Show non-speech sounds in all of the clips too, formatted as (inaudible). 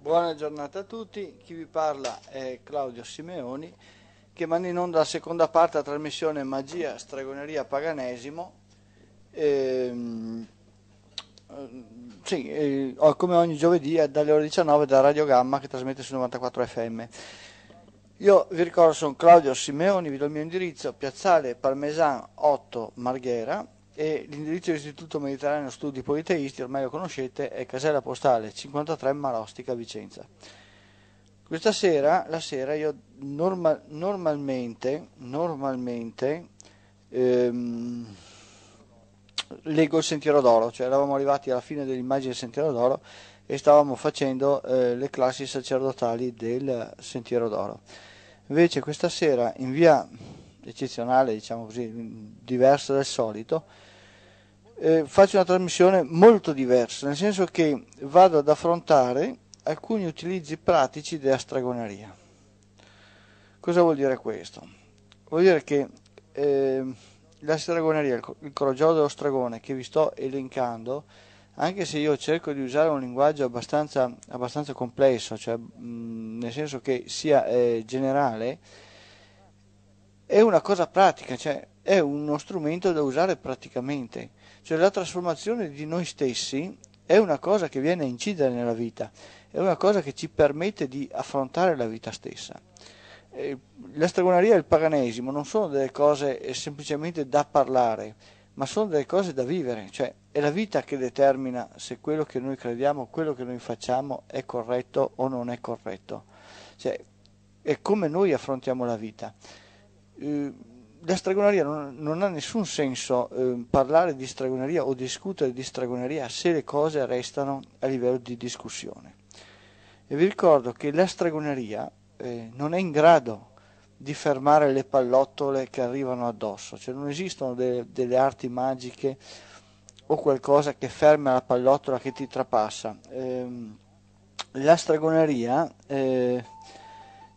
Buona giornata a tutti, chi vi parla è Claudio Simeoni che manda in onda la seconda parte della trasmissione Magia, Stregoneria, Paganesimo. Ehm, eh, sì, eh, come ogni giovedì dalle ore 19 da Radio Gamma che trasmette su 94 FM. Io vi ricordo, sono Claudio Simeoni, vi do il mio indirizzo, piazzale Parmesan 8 Marghera, e l'indirizzo dell'Istituto Mediterraneo Studi Politeisti, ormai lo conoscete, è Casella Postale 53 Marostica Vicenza. Questa sera, la sera, io norma- normalmente, normalmente ehm, leggo il Sentiero d'Oro, cioè eravamo arrivati alla fine dell'immagine del Sentiero d'Oro e stavamo facendo eh, le classi sacerdotali del Sentiero d'Oro. Invece questa sera, in via eccezionale, diciamo così, diversa dal solito, eh, faccio una trasmissione molto diversa, nel senso che vado ad affrontare alcuni utilizzi pratici della stregoneria. Cosa vuol dire questo? Vuol dire che eh, la stregoneria, il, il dello stragone che vi sto elencando, anche se io cerco di usare un linguaggio abbastanza, abbastanza complesso, cioè, mh, nel senso che sia eh, generale, è una cosa pratica, cioè è uno strumento da usare praticamente. Cioè la trasformazione di noi stessi è una cosa che viene a incidere nella vita, è una cosa che ci permette di affrontare la vita stessa. La stregoneria e il paganesimo non sono delle cose eh, semplicemente da parlare, ma sono delle cose da vivere, cioè è la vita che determina se quello che noi crediamo, quello che noi facciamo è corretto o non è corretto, cioè è come noi affrontiamo la vita. Eh, la stregoneria non, non, ha nessun senso eh, parlare di stregoneria o discutere di stregoneria se le cose restano a livello di discussione. E vi ricordo che la stregoneria eh, non è in grado di fermare le pallottole che arrivano addosso, cioè non esistono de- delle arti magiche o qualcosa che ferma la pallottola che ti trapassa. Eh, la stregoneria eh,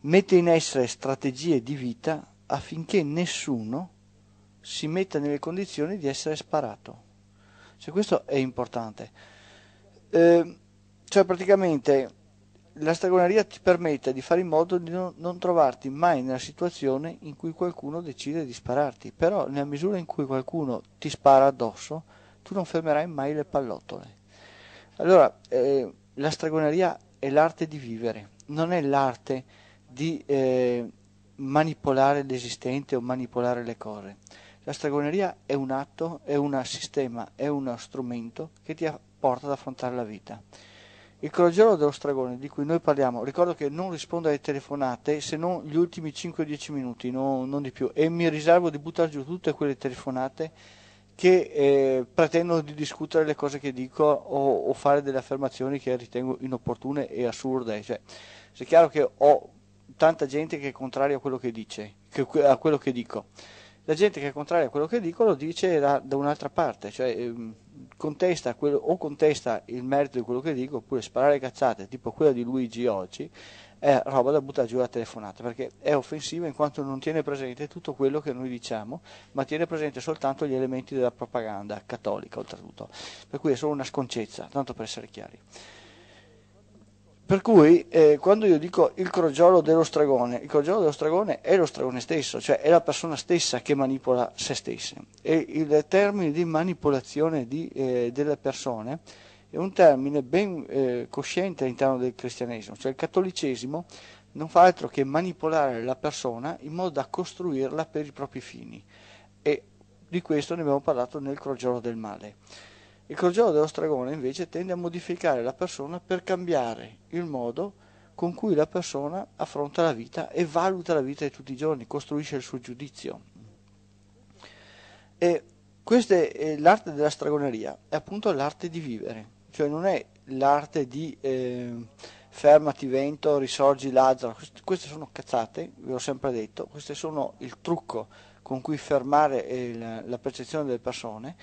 mette in essere strategie di vita affinché nessuno si metta nelle condizioni di essere sparato. Cioè, questo è importante. Eh, cioè, praticamente la stregoneria ti permette di fare in modo di non, non, trovarti mai nella situazione in cui qualcuno decide di spararti, però nella misura in cui qualcuno ti spara addosso, tu non fermerai mai le pallottole. Allora, eh, la stregoneria è l'arte di vivere, non è l'arte di... Eh, manipolare l'esistente o manipolare le cose. La stregoneria è un atto, è un sistema, è uno strumento che ti porta ad affrontare la vita. Il coraggio dello stregone di cui noi parliamo, ricordo che non rispondo alle telefonate se non gli ultimi 5-10 minuti, no, non di più, e mi riservo di buttare giù tutte quelle telefonate che eh, pretendono di discutere le cose che dico o, o, fare delle affermazioni che ritengo inopportune e assurde. Cioè, è chiaro che ho tanta gente che è contraria a quello che dice, che, a quello che dico. La gente che è contraria a quello che dico lo dice da, da un'altra parte, cioè ehm, contesta quello, o contesta il merito di quello che dico, oppure sparare cazzate, tipo quella di Luigi oggi, è roba da buttare giù la telefonata, perché è offensiva in quanto non tiene presente tutto quello che noi diciamo, ma tiene presente soltanto gli elementi della propaganda cattolica, oltretutto. Per cui è solo una sconcezza, tanto per essere chiari. Per cui eh, quando io dico il crogiolo dello stregone, il crogiolo dello stregone è lo stregone stesso, cioè è la persona stessa che manipola se stessa. E il termine di manipolazione di, eh, delle persone è un termine ben eh, cosciente all'interno del cristianesimo, cioè il cattolicesimo non fa altro che manipolare la persona in modo da costruirla per i propri fini. E di questo ne abbiamo parlato nel crogiolo del male. Il crogiolo dello stregone invece tende a modificare la persona per cambiare il modo con cui la persona affronta la vita e valuta la vita di tutti i giorni, costruisce il suo giudizio. E è, eh, l'arte della stregoneria è appunto l'arte di vivere, cioè non è l'arte di eh, fermati vento, risorgi Lazzaro, queste sono cazzate, ve l'ho sempre detto, queste sono il trucco con cui fermare eh, la percezione delle persone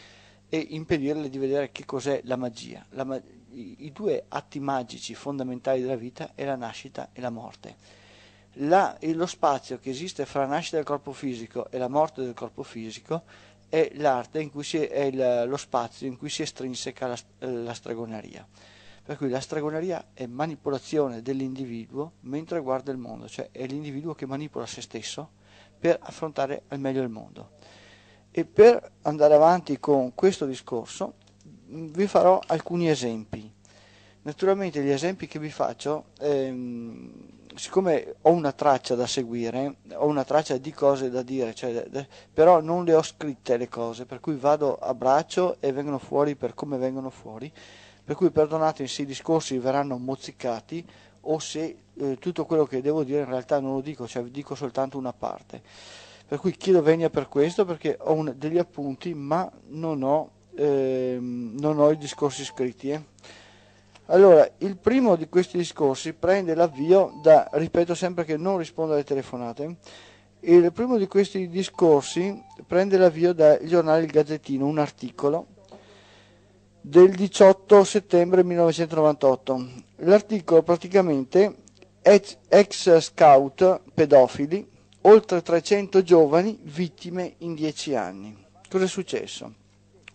e impedirle di vedere che cos'è la magia. La ma- I due atti magici fondamentali della vita è la nascita e la morte. La, e lo spazio che esiste fra la nascita del corpo fisico e la morte del corpo fisico è l'arte in cui si è, il, lo spazio in cui si estrinseca la, la stregoneria. Per cui la stregoneria è manipolazione dell'individuo mentre guarda il mondo, cioè è l'individuo che manipola se stesso per affrontare al meglio il mondo. E per andare avanti con questo discorso mm, vi farò alcuni esempi. Naturalmente gli esempi che vi faccio, ehm, siccome ho una traccia da seguire, ho una traccia di cose da dire, cioè, però non le ho scritte le cose, per cui vado a braccio e vengono fuori per come vengono fuori, per cui perdonatemi se i discorsi verranno mozzicati o se eh, tutto quello che devo dire in realtà non lo dico, cioè dico soltanto una parte. Per cui chiedo venia per questo perché ho un, degli appunti ma non ho, ehm, non ho i discorsi scritti. Eh. Allora, il primo di questi discorsi prende l'avvio da, ripeto sempre che non rispondo alle telefonate, il primo di questi discorsi prende l'avvio dal giornale Il Gazzettino, un articolo del 18 settembre 1998. L'articolo praticamente ex scout pedofili oltre 300 giovani vittime in 10 anni. Cosa è successo?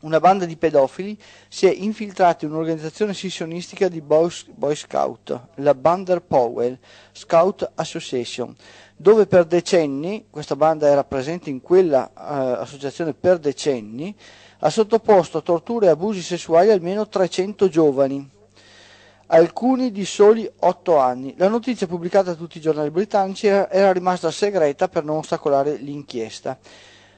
Una banda di pedofili si è infiltrata in un'organizzazione sessionistica di Boy, Boy Scout, la Bander Powell Scout Association, dove per decenni, questa banda era presente in quella eh, associazione per decenni, ha sottoposto a torture e abusi sessuali almeno 300 giovani alcuni di soli otto anni. La notizia pubblicata da tutti i giornali britannici era rimasta segreta per non ostacolare l'inchiesta.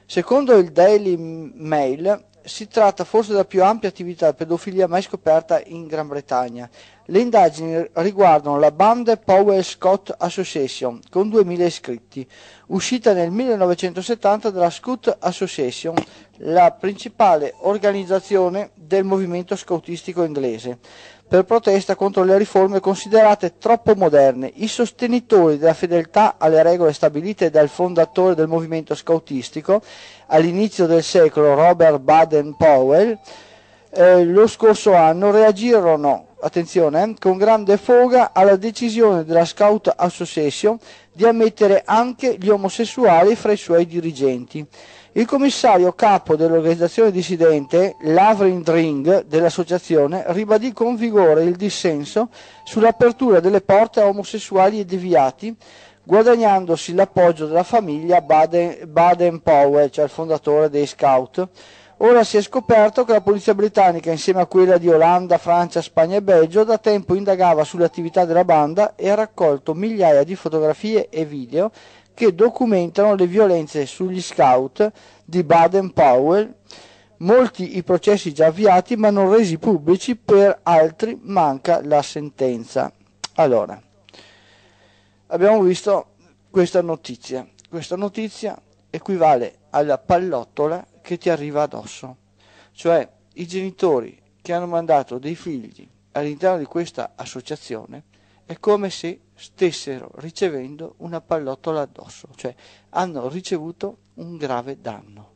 Secondo il Daily Mail, si tratta forse della più ampia attività di pedofilia mai scoperta in Gran Bretagna. Le indagini riguardano la Band Powell Scott Association, con 2.000 iscritti, uscita nel 1970 dalla Scout Association, la principale organizzazione del movimento scoutistico inglese per protesta contro le riforme considerate troppo moderne, i sostenitori della fedeltà alle regole stabilite dal fondatore del movimento scautistico all'inizio del secolo, Robert Baden-Powell, eh, lo scorso anno reagirono, attenzione, eh, con grande foga alla decisione della Scout Association di ammettere anche gli omosessuali fra i suoi dirigenti. Il commissario capo dell'organizzazione dissidente, Lavrin Dring, dell'associazione, ribadì con vigore il dissenso sull'apertura delle porte a omosessuali e deviati, guadagnandosi l'appoggio della famiglia Baden, Baden Powell, cioè il fondatore dei Scout, Ora si è scoperto che la polizia britannica, insieme a quella di Olanda, Francia, Spagna e Belgio, da tempo indagava sull'attività della banda e ha raccolto migliaia di fotografie e video che documentano le violenze sugli scout di Baden-Powell, molti i processi già avviati ma non resi pubblici, per altri manca la sentenza. Allora, abbiamo visto questa notizia. Questa notizia equivale alla pallottola che ti arriva addosso. Cioè i genitori che hanno mandato dei figli all'interno di questa associazione è come se stessero ricevendo una pallottola addosso, cioè hanno ricevuto un grave danno.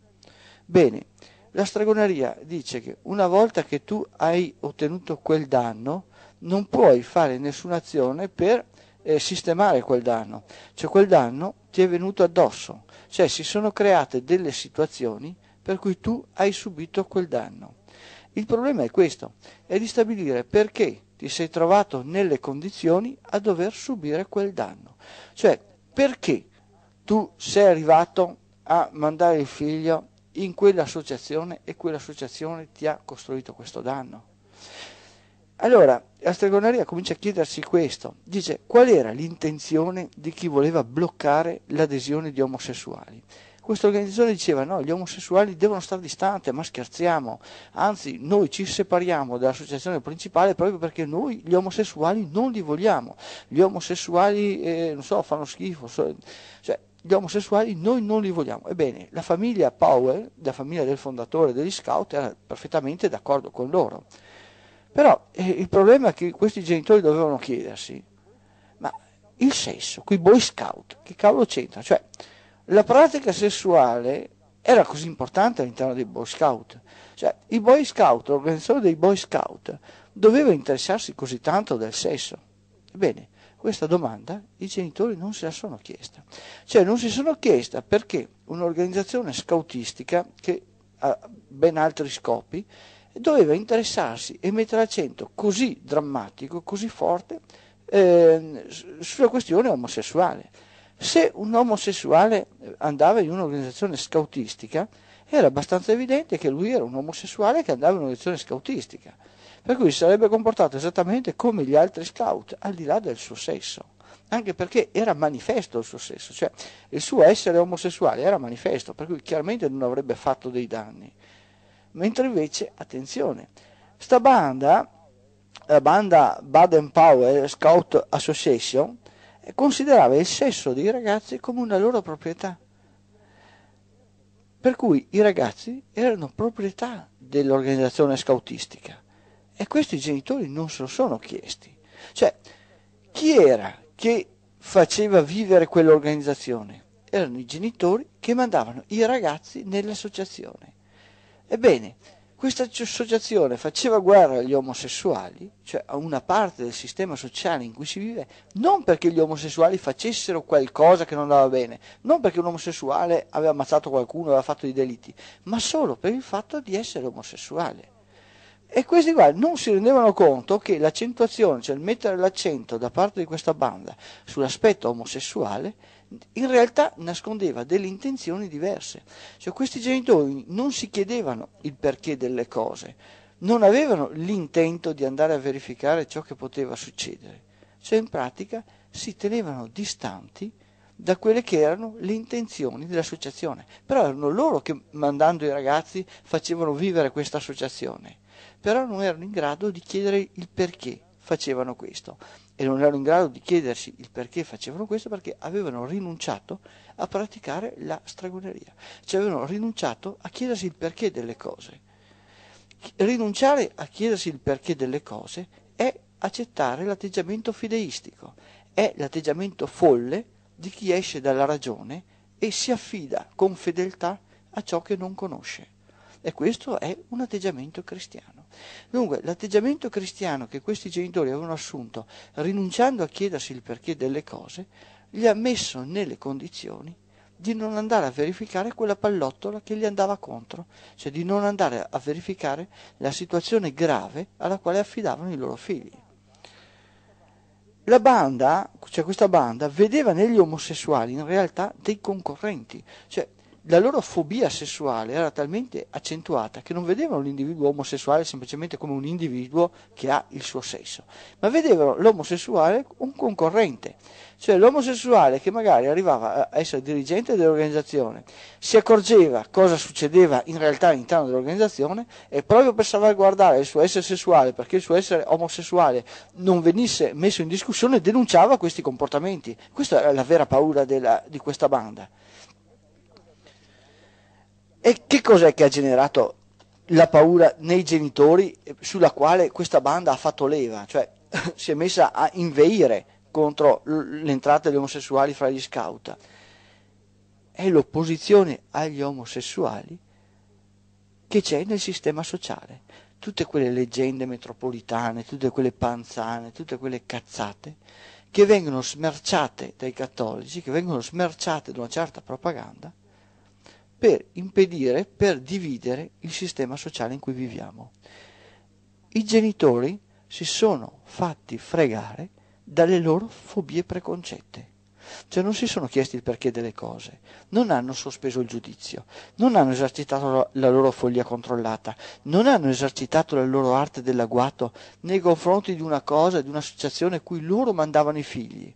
Bene, la stregoneria dice che una volta che tu hai ottenuto quel danno, non puoi fare nessuna azione per eh, sistemare quel danno, cioè quel danno ti è venuto addosso, cioè si sono create delle situazioni per cui tu hai subito quel danno. Il problema è questo, è di stabilire perché ti sei trovato nelle condizioni a dover subire quel danno. Cioè, perché tu sei arrivato a mandare il figlio in quell'associazione e quell'associazione ti ha costruito questo danno? Allora, la stregoneria comincia a chiedersi questo, dice qual era l'intenzione di chi voleva bloccare l'adesione di omosessuali questa organizzazione diceva no, gli omosessuali devono stare distanti, ma scherziamo, anzi noi ci separiamo dall'associazione principale proprio perché noi gli omosessuali non li vogliamo, gli omosessuali eh, non so, fanno schifo, so, cioè, gli omosessuali noi non li vogliamo. Ebbene, la famiglia Powell, la famiglia del fondatore degli scout, era perfettamente d'accordo con loro. Però eh, il problema è che questi genitori dovevano chiedersi, ma il sesso, quei boy scout, che cavolo c'entra? Cioè, la pratica sessuale era così importante all'interno dei Boy Scout. Cioè, i Boy Scout, l'organizzazione dei Boy Scout, doveva interessarsi così tanto del sesso. Ebbene, questa domanda i genitori non se la sono chiesta. Cioè, non si sono chiesta perché un'organizzazione scoutistica, che ha ben altri scopi doveva interessarsi e mettere accento così drammatico, così forte, eh, sulla questione omosessuale. Se un omosessuale andava in un'organizzazione scautistica, era abbastanza evidente che lui era un omosessuale che andava in un'organizzazione scautistica, per cui si sarebbe comportato esattamente come gli altri scout, al di là del suo sesso anche perché era manifesto il suo sesso, cioè il suo essere omosessuale era manifesto, per cui chiaramente non avrebbe fatto dei danni. Mentre invece, attenzione, sta banda, la banda Baden Powell Scout Association, considerava il sesso dei ragazzi come una loro proprietà. Per cui i ragazzi erano proprietà dell'organizzazione scautistica e questi genitori non se lo sono chiesti. Cioè, chi era che faceva vivere quell'organizzazione? Erano i genitori che mandavano i ragazzi nell'associazione. Ebbene, questa associazione faceva guerra agli omosessuali, cioè a una parte del sistema sociale in cui si vive, non perché gli omosessuali facessero qualcosa che non andava bene, non perché un omosessuale aveva ammazzato qualcuno, aveva fatto dei delitti, ma solo per il fatto di essere omosessuale. E questi qua non si rendevano conto che l'accentuazione, cioè il mettere l'accento da parte di questa banda sull'aspetto omosessuale, in realtà nascondeva delle intenzioni diverse. Cioè, questi genitori non si chiedevano il perché delle cose, non avevano l'intento di andare a verificare ciò che poteva succedere. Cioè, in pratica, si tenevano distanti da quelle che erano le intenzioni dell'associazione. Però erano loro che, mandando i ragazzi, facevano vivere questa associazione. Però non erano in grado di chiedere il perché facevano questo e non erano in grado di chiedersi il perché facevano questo perché avevano rinunciato a praticare la stregoneria, cioè avevano rinunciato a chiedersi il perché delle cose. Rinunciare a chiedersi il perché delle cose è accettare l'atteggiamento fideistico, è l'atteggiamento folle di chi esce dalla ragione e si affida con fedeltà a ciò che non conosce. E questo è un atteggiamento cristiano. Dunque, l'atteggiamento cristiano che questi genitori avevano assunto, rinunciando a chiedersi il perché delle cose, li ha messo nelle condizioni di non andare a verificare quella pallottola che gli andava contro, cioè di non andare a verificare la situazione grave alla quale affidavano i loro figli. La banda, cioè questa banda, vedeva negli omosessuali in realtà dei concorrenti, cioè la loro fobia sessuale era talmente accentuata che non vedevano l'individuo omosessuale semplicemente come un individuo che ha il suo sesso, ma vedevano l'omosessuale un concorrente, cioè l'omosessuale che magari arrivava a essere dirigente dell'organizzazione, si accorgeva cosa succedeva in realtà all'interno dell'organizzazione e proprio per salvaguardare il suo essere sessuale, perché il suo essere omosessuale non venisse messo in discussione, denunciava questi comportamenti. Questa era la vera paura della, di questa banda. E che cos'è che ha generato la paura nei genitori sulla quale questa banda ha fatto leva? Cioè (laughs) si è messa a inveire contro l'entrata degli omosessuali fra gli scout. È l'opposizione agli omosessuali che c'è nel sistema sociale. Tutte quelle leggende metropolitane, tutte quelle panzane, tutte quelle cazzate che vengono smerciate dai cattolici, che vengono smerciate da una certa propaganda per impedire, per dividere il sistema sociale in cui viviamo. I genitori si sono fatti fregare dalle loro fobie preconcette. Cioè non si sono chiesti il perché delle cose, non hanno sospeso il giudizio, non hanno esercitato la loro follia controllata, non hanno esercitato la loro arte dell'agguato nei confronti di una cosa, di un'associazione cui loro mandavano i figli,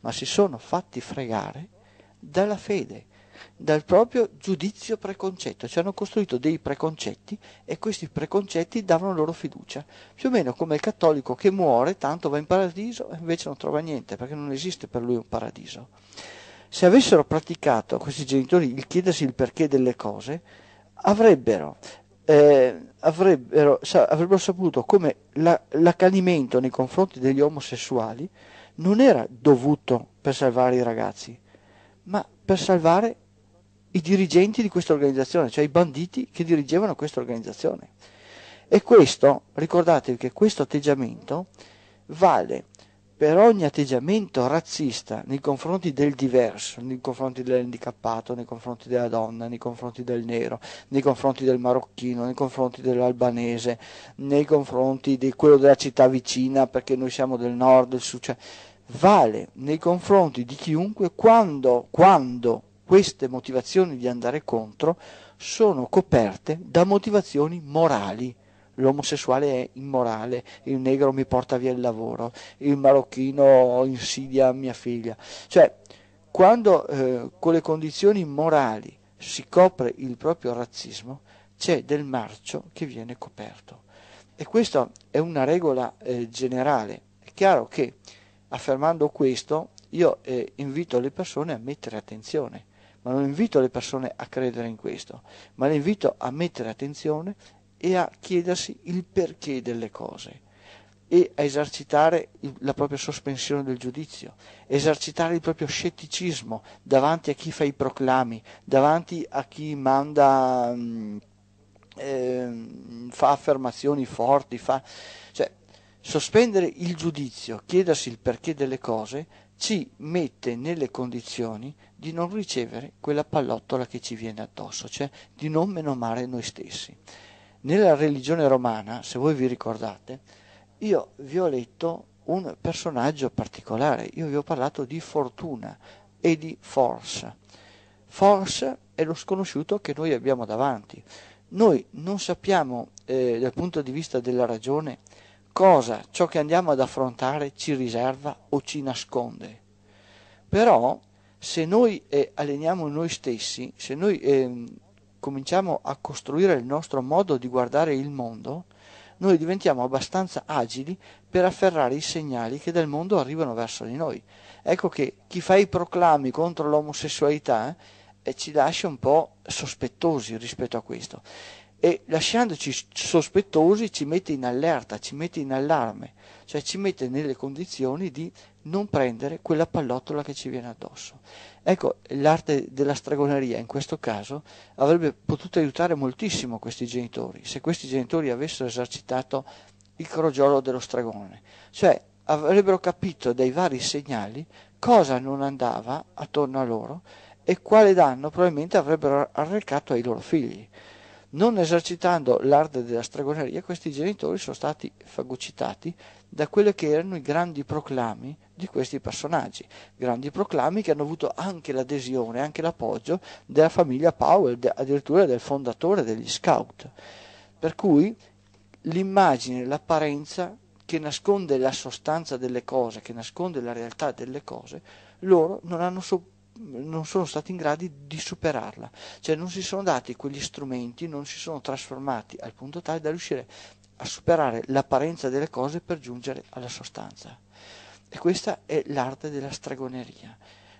ma si sono fatti fregare dalla fede, dal proprio giudizio preconcetto, cioè hanno costruito dei preconcetti e questi preconcetti davano loro fiducia, più o meno come il cattolico che muore, tanto va in paradiso e invece non trova niente perché non esiste per lui un paradiso. Se avessero praticato questi genitori il chiedersi il perché delle cose, avrebbero, eh, avrebbero, sa, avrebbero saputo come la, l'accanimento nei confronti degli omosessuali non era dovuto per salvare i ragazzi, ma per salvare i dirigenti di questa organizzazione, cioè i banditi che dirigevano questa organizzazione. E questo, ricordatevi che questo atteggiamento vale per ogni atteggiamento razzista nei confronti del diverso, nei confronti dell'handicappato, nei confronti della donna, nei confronti del nero, nei confronti del marocchino, nei confronti dell'albanese, nei confronti di quello della città vicina perché noi siamo del nord, del sud, cioè vale nei confronti di chiunque quando, quando queste motivazioni di andare contro sono coperte da motivazioni morali. L'omosessuale è immorale, il negro mi porta via il lavoro, il marocchino insidia mia figlia. Cioè, quando eh, con le condizioni morali si copre il proprio razzismo, c'è del marcio che viene coperto. E questa è una regola eh, generale. È chiaro che affermando questo io eh, invito le persone a mettere attenzione ma non invito le persone a credere in questo, ma le invito a mettere attenzione e a chiedersi il perché delle cose e a esercitare la propria sospensione del giudizio, esercitare il proprio scetticismo davanti a chi fa i proclami, davanti a chi manda, eh, fa affermazioni forti, fa... cioè sospendere il giudizio, chiedersi il perché delle cose, ci mette nelle condizioni di non ricevere quella pallottola che ci viene addosso, cioè di non menomare noi stessi. Nella religione romana, se voi vi ricordate, io vi ho letto un personaggio particolare, io vi ho parlato di fortuna e di forza. Forza è lo sconosciuto che noi abbiamo davanti. Noi non sappiamo eh, dal punto di vista della ragione cosa ciò che andiamo ad affrontare ci riserva o ci nasconde. Però se noi eh, alleniamo noi stessi, se noi eh, cominciamo a costruire il nostro modo di guardare il mondo, noi diventiamo abbastanza agili per afferrare i segnali che dal mondo arrivano verso di noi. Ecco che chi fa i proclami contro l'omosessualità eh, ci lascia un po' sospettosi rispetto a questo e lasciandoci sospettosi ci mette in allerta, ci mette in allarme, cioè ci mette nelle condizioni di non prendere quella pallottola che ci viene addosso. Ecco, l'arte della stregoneria in questo caso avrebbe potuto aiutare moltissimo questi genitori, se questi genitori avessero esercitato il crogiolo dello stregone, cioè avrebbero capito dai vari segnali cosa non andava attorno a loro e quale danno probabilmente avrebbero arrecato ai loro figli. Non esercitando l'arte della stregoneria, questi genitori sono stati fagocitati da quelli che erano i grandi proclami di questi personaggi, grandi proclami che hanno avuto anche l'adesione, anche l'appoggio della famiglia Powell, addirittura del fondatore degli Scout. Per cui l'immagine, l'apparenza che nasconde la sostanza delle cose, che nasconde la realtà delle cose, loro non hanno sopportato non sono stati in grado di superarla, cioè non si sono dati quegli strumenti, non si sono trasformati al punto tale da riuscire a superare l'apparenza delle cose per giungere alla sostanza. E questa è l'arte della stregoneria.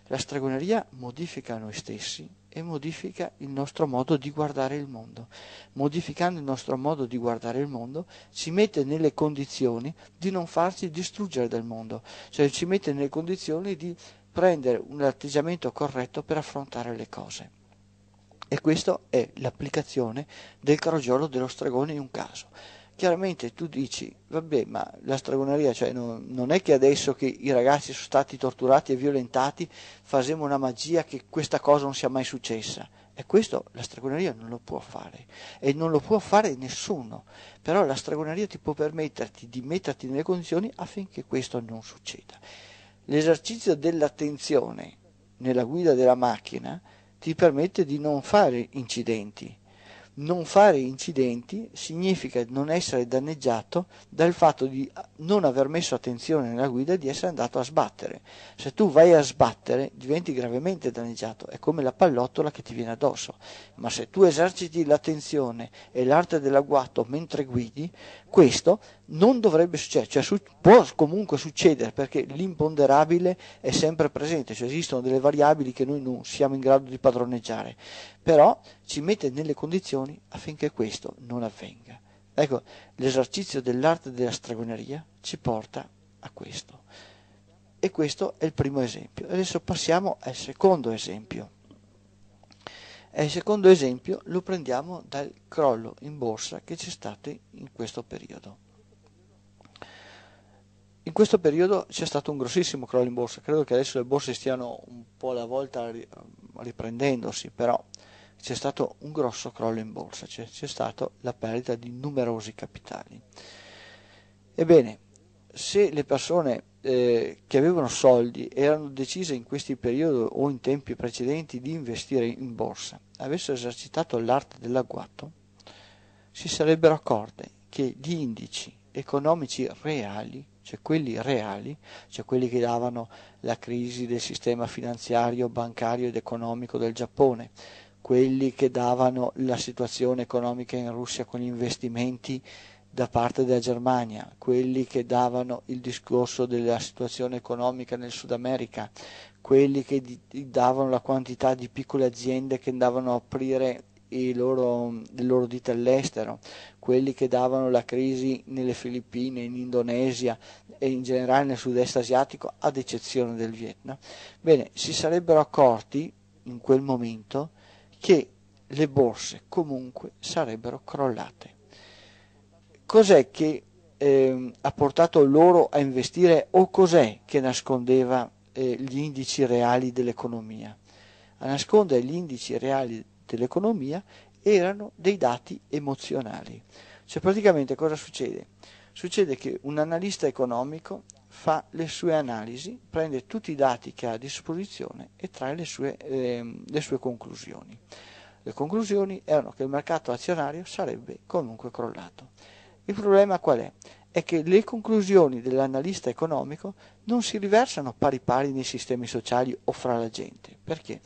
La stregoneria modifica noi stessi e modifica il nostro modo di guardare il mondo. Modificando il nostro modo di guardare il mondo ci mette nelle condizioni di non farci distruggere dal mondo, cioè ci mette nelle condizioni di prendere un atteggiamento corretto per affrontare le cose. E questa è l'applicazione del crogiolo dello stregone in un caso. Chiaramente tu dici, vabbè, ma la stregoneria, cioè non, non è che adesso che i ragazzi sono stati torturati e violentati, facciamo una magia che questa cosa non sia mai successa. E questo la stregoneria non lo può fare e non lo può fare nessuno, però la stregoneria ti può permetterti di metterti nelle condizioni affinché questo non succeda. L'esercizio dell'attenzione nella guida della macchina ti permette di non fare incidenti. Non fare incidenti significa non essere danneggiato dal fatto di non aver messo attenzione nella guida e di essere andato a sbattere. Se tu vai a sbattere diventi gravemente danneggiato, è come la pallottola che ti viene addosso. Ma se tu eserciti l'attenzione e l'arte dell'agguato mentre guidi, questo non dovrebbe succedere, cioè su- può comunque succedere perché l'imponderabile è sempre presente, cioè esistono delle variabili che noi non siamo in grado di padroneggiare, però ci mette nelle condizioni affinché questo non avvenga. Ecco, l'esercizio dell'arte della stregoneria ci porta a questo. E questo è il primo esempio. Adesso passiamo al secondo esempio. E il secondo esempio lo prendiamo dal crollo in borsa che c'è stato in questo periodo. In questo periodo c'è stato un grossissimo crollo in borsa, credo che adesso le borse stiano un po' alla volta riprendendosi, però c'è stato un grosso crollo in borsa, cioè c'è, c'è stata la perdita di numerosi capitali. Ebbene, se le persone eh, che avevano soldi e erano decise in questi periodi o in tempi precedenti di investire in borsa avessero esercitato l'arte dell'agguato, si sarebbero accorte che gli indici economici reali, cioè quelli reali, cioè quelli che davano la crisi del sistema finanziario, bancario ed economico del Giappone, quelli che davano la situazione economica in Russia con gli investimenti da parte della Germania, quelli che davano il discorso della situazione economica nel Sud America, quelli che davano la quantità di piccole aziende che andavano a aprire loro, le loro dita all'estero, quelli che davano la crisi nelle Filippine, in Indonesia e in generale nel sud-est asiatico, ad eccezione del Vietnam, bene, si sarebbero accorti in quel momento che le borse comunque sarebbero crollate cos'è che eh, ha portato loro a investire o cos'è che nascondeva eh, gli indici reali dell'economia? A nascondere gli indici reali dell'economia erano dei dati emozionali. Cioè praticamente cosa succede? Succede che un analista economico fa le sue analisi, prende tutti i dati che ha a disposizione e trae le sue, eh, le sue conclusioni. Le conclusioni erano che il mercato azionario sarebbe comunque crollato. Il problema qual è? È che le conclusioni dell'analista economico non si riversano pari pari nei sistemi sociali o fra la gente. Perché?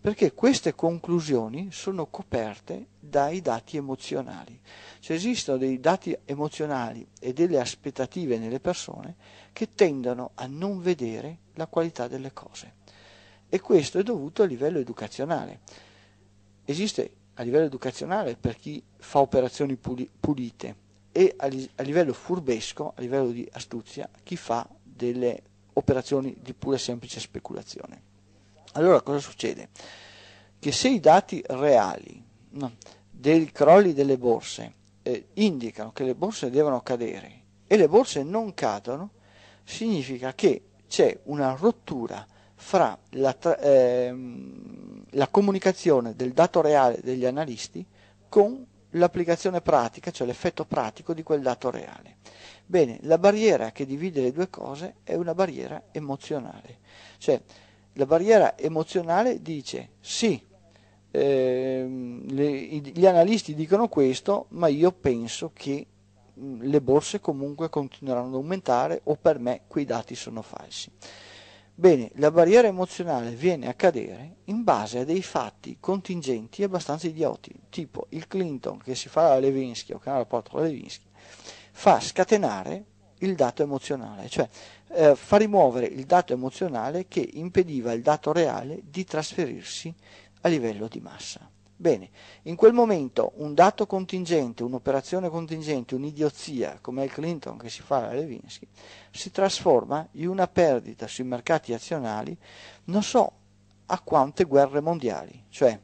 Perché queste conclusioni sono coperte dai dati emozionali. Cioè esistono dei dati emozionali e delle aspettative nelle persone che tendono a non vedere la qualità delle cose. E questo è dovuto a livello educazionale. Esiste a livello educazionale per chi fa operazioni pulite, e a, livello furbesco, a livello di astuzia, chi fa delle operazioni di pura e semplice speculazione. Allora cosa succede? Che se i dati reali no, dei crolli delle borse eh, indicano che le borse devono cadere e le borse non cadono, significa che c'è una rottura fra la, tra, ehm, la comunicazione del dato reale degli analisti con l'applicazione pratica, cioè l'effetto pratico di quel dato reale. Bene, la barriera che divide le due cose è una barriera emozionale, cioè la barriera emozionale dice sì, eh, le, gli analisti dicono questo, ma io penso che le borse comunque continueranno ad aumentare o per me quei dati sono falsi. Bene, la barriera emozionale viene a cadere in base a dei fatti contingenti abbastanza idioti, tipo il Clinton che si fa a Levinsky o che ha un rapporto con Levinsky, fa scatenare il dato emozionale, cioè eh, fa rimuovere il dato emozionale che impediva il dato reale di trasferirsi a livello di massa. Bene, in quel momento un dato contingente, un'operazione contingente, un'idiozia come il Clinton che si fa a Levinsky, si trasforma in una perdita sui mercati azionali, non so a quante guerre mondiali, cioè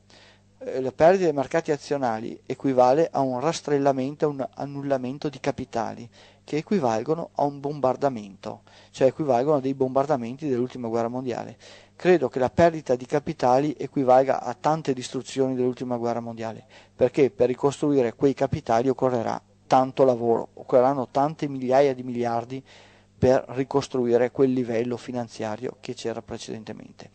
eh, la perdita dei mercati azionali equivale a un rastrellamento, a un annullamento di capitali che equivalgono a un bombardamento, cioè equivalgono a dei bombardamenti dell'ultima guerra mondiale credo che la perdita di capitali equivalga a tante distruzioni dell'ultima guerra mondiale, perché per ricostruire quei capitali occorrerà tanto lavoro, occorreranno tante migliaia di miliardi per ricostruire quel livello finanziario che c'era precedentemente.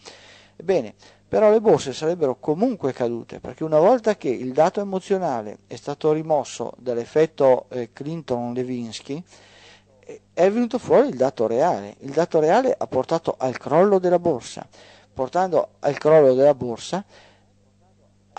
Ebbene, però le borse sarebbero comunque cadute, perché una volta che il dato emozionale è stato rimosso dall'effetto eh, Clinton-Levinsky, è venuto fuori il dato reale. Il dato reale ha portato al crollo della borsa, portando al crollo della borsa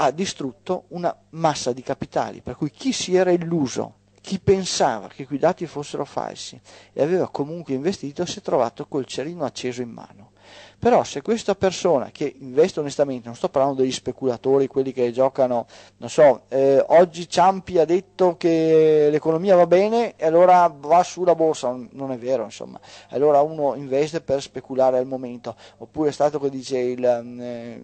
ha distrutto una massa di capitali, per cui chi si era illuso, chi pensava che quei dati fossero falsi e aveva comunque investito si è trovato col cerino acceso in mano. Però se questa persona che investe onestamente, non sto parlando degli speculatori, quelli che giocano, non so, eh, oggi Ciampi ha detto che l'economia va bene e allora va sulla borsa, non è vero insomma, allora uno investe per speculare al momento, oppure è stato che dice il, eh,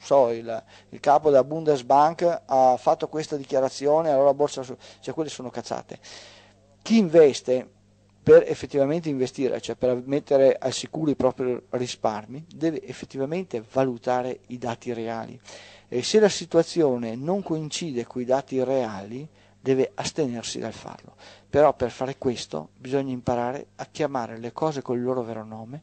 so, il, il capo della Bundesbank ha fatto questa dichiarazione, allora la borsa su, cioè quelle sono cazzate. Chi investe per effettivamente investire, cioè per mettere al sicuro i propri risparmi, deve effettivamente valutare i dati reali. E se la situazione non coincide con i dati reali, deve astenersi dal farlo. Però per fare questo bisogna imparare a chiamare le cose col loro vero nome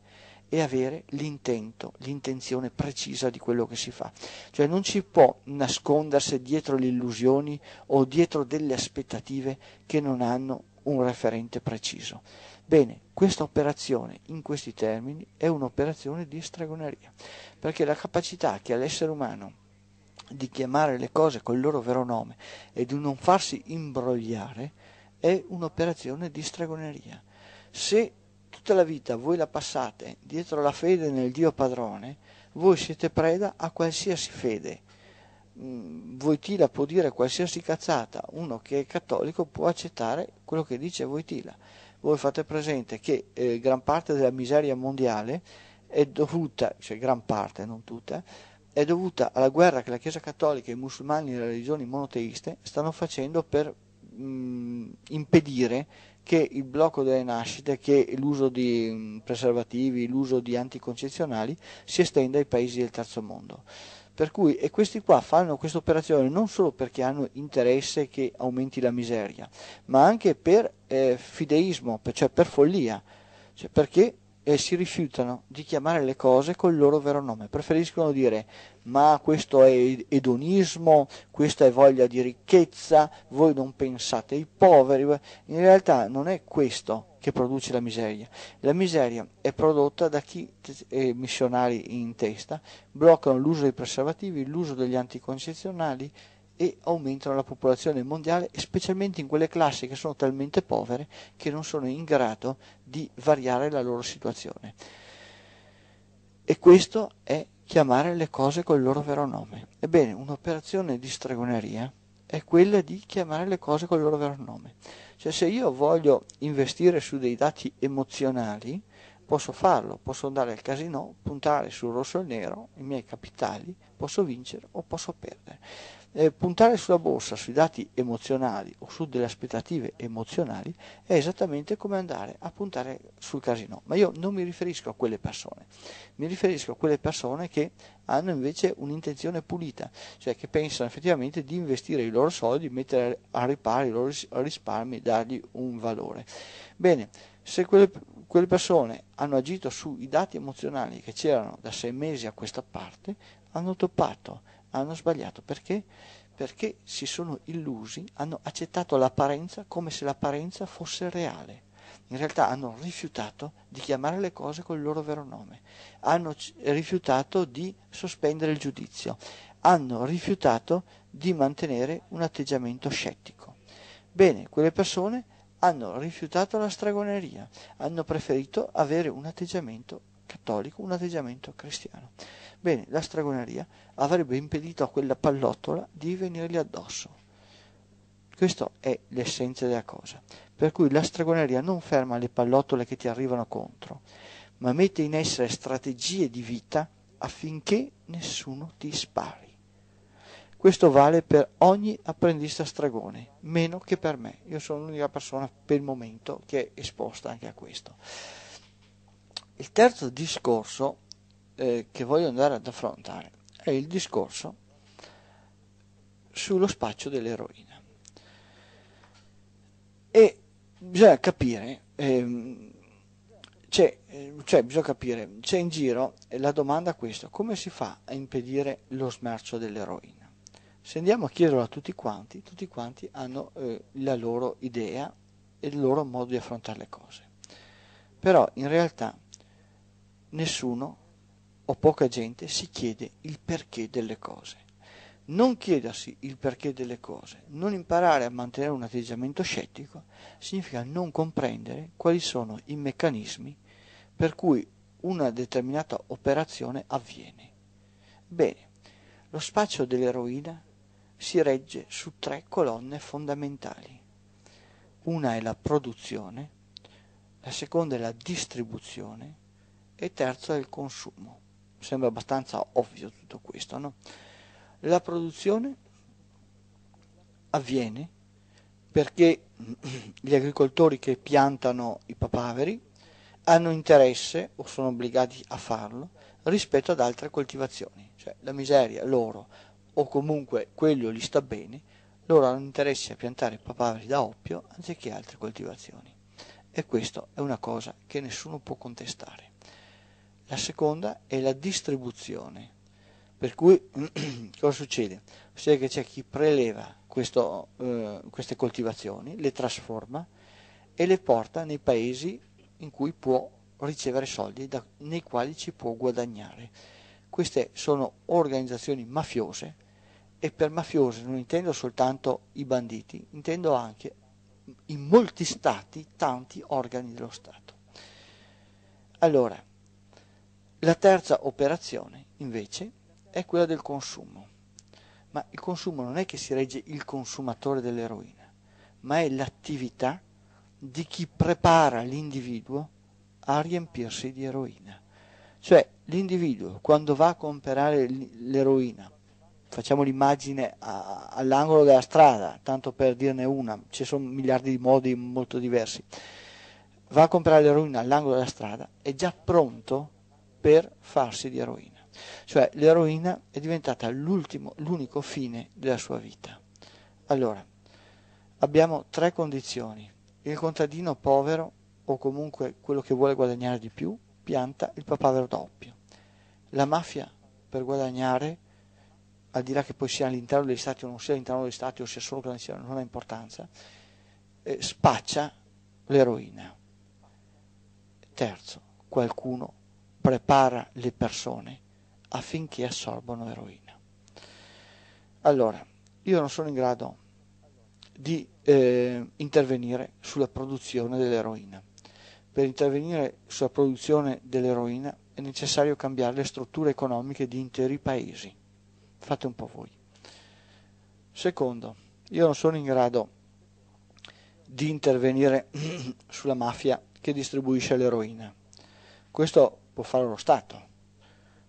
e avere l'intento, l'intenzione precisa di quello che si fa. Cioè non ci può nascondersi dietro le illusioni o dietro delle aspettative che non hanno un referente preciso. Bene, questa operazione in questi termini è un'operazione di stregoneria, perché la capacità che ha l'essere umano di chiamare le cose col loro vero nome e di non farsi imbrogliare è un'operazione di stregoneria. Se tutta la vita voi la passate dietro la fede nel Dio padrone, voi siete preda a qualsiasi fede Mm, Voitila può dire qualsiasi cazzata, uno che è cattolico può accettare quello che dice Voitila. Voi fate presente che eh, gran parte della miseria mondiale è dovuta, cioè gran parte, non tutta, è dovuta alla guerra che la Chiesa Cattolica, e i musulmani e le religioni monoteiste stanno facendo per mh, mm, impedire che il blocco delle nascite, che l'uso di mm, preservativi, l'uso di anticoncezionali si estenda ai paesi del terzo mondo. Per cui, e questi qua fanno questa operazione non solo perché hanno interesse che aumenti la miseria, ma anche per eh, fideismo, cioè per follia, cioè perché eh, si rifiutano di chiamare le cose col loro vero nome, preferiscono dire ma questo è edonismo, questa è voglia di ricchezza, voi non pensate ai poveri, in realtà non è questo che produce la miseria. La miseria è prodotta da chi, eh, missionari in testa, bloccano l'uso dei preservativi, l'uso degli anticoncezionali e aumentano la popolazione mondiale, specialmente in quelle classi che sono talmente povere che non sono in grado di variare la loro situazione. E questo è chiamare le cose col loro vero nome. Ebbene, un'operazione di stregoneria è quella di chiamare le cose col loro vero nome. Cioè se io voglio investire su dei dati emozionali, posso farlo, posso andare al casino, puntare sul rosso e nero, i miei capitali, posso vincere o posso perdere eh, puntare sulla borsa, sui dati emozionali o su delle aspettative emozionali è esattamente come andare a puntare sul casino. Ma io non mi riferisco a quelle persone, mi riferisco a quelle persone che hanno invece un'intenzione pulita, cioè che pensano effettivamente di investire i loro soldi, mettere a riparo i loro risparmi, dargli un valore. Bene, se quelle, quelle persone hanno agito sui dati emozionali che c'erano da sei mesi a questa parte, hanno toppato hanno sbagliato perché? Perché si sono illusi, hanno accettato l'apparenza come se l'apparenza fosse reale. In realtà hanno rifiutato di chiamare le cose col loro vero nome, hanno rifiutato di sospendere il giudizio, hanno rifiutato di mantenere un atteggiamento scettico. Bene, quelle persone hanno rifiutato la stregoneria, hanno preferito avere un atteggiamento cattolico un atteggiamento cristiano. Bene, la stragoneria avrebbe impedito a quella pallottola di venirgli addosso. Questa è l'essenza della cosa. Per cui la stragoneria non ferma le pallottole che ti arrivano contro, ma mette in essere strategie di vita affinché nessuno ti spari. Questo vale per ogni apprendista stragone, meno che per me. Io sono l'unica persona per il momento che è esposta anche a questo. Il terzo discorso eh, che voglio andare ad affrontare è il discorso sullo spaccio dell'eroina. E bisogna capire, ehm, c'è, eh, cioè, bisogna capire, c'è in giro la domanda questa, come si fa a impedire lo smercio dell'eroina? Se andiamo a chiederlo a tutti quanti, tutti quanti hanno eh, la loro idea e il loro modo di affrontare le cose. Però in realtà nessuno o poca gente si chiede il perché delle cose. Non chiedersi il perché delle cose, non imparare a mantenere un atteggiamento scettico, significa non comprendere quali sono i meccanismi per cui una determinata operazione avviene. Bene, lo spazio dell'eroina si regge su tre colonne fondamentali. Una è la produzione, la seconda è la distribuzione e terzo è il consumo. Sembra abbastanza ovvio tutto questo, no? La produzione avviene perché (clears throat) gli agricoltori che piantano i papaveri hanno interesse o sono obbligati a farlo rispetto ad altre coltivazioni, cioè la miseria loro o comunque quello gli sta bene, loro hanno interesse a piantare papaveri da oppio anziché altre coltivazioni e questa è una cosa che nessuno può contestare la seconda è la distribuzione. Per cui (clears throat) cosa succede? Succede che c'è chi preleva questo, eh, queste coltivazioni, le trasforma e le porta nei paesi in cui può ricevere soldi, da, nei quali ci può guadagnare. Queste sono organizzazioni mafiose e per mafiose non intendo soltanto i banditi, intendo anche in molti stati tanti organi dello Stato. Allora, la terza operazione, invece, è quella del consumo. Ma il consumo non è che si regge il consumatore dell'eroina, ma è l'attività di chi prepara l'individuo a riempirsi di eroina. Cioè l'individuo quando va a comprare l'eroina, facciamo l'immagine all'angolo della strada, tanto per dirne una, ci sono miliardi di modi molto diversi, va a comprare l'eroina all'angolo della strada, è già pronto per farsi di eroina. Cioè l'eroina è diventata l'ultimo, l'unico fine della sua vita. Allora, abbiamo tre condizioni. Il contadino povero o comunque quello che vuole guadagnare di più pianta il papavero doppio. La mafia per guadagnare, al di là che poi sia all'interno degli stati o non sia all'interno degli stati o sia solo clandestina, non ha importanza, eh, spaccia l'eroina. Terzo, qualcuno prepara le persone affinché assorbano eroina. Allora, io non sono in grado di eh, intervenire sulla produzione dell'eroina. Per intervenire sulla produzione dell'eroina è necessario cambiare le strutture economiche di interi paesi. Fate un po' voi. Secondo, io non sono in grado di intervenire (clears throat) sulla mafia che distribuisce l'eroina. Questo può fare lo Stato.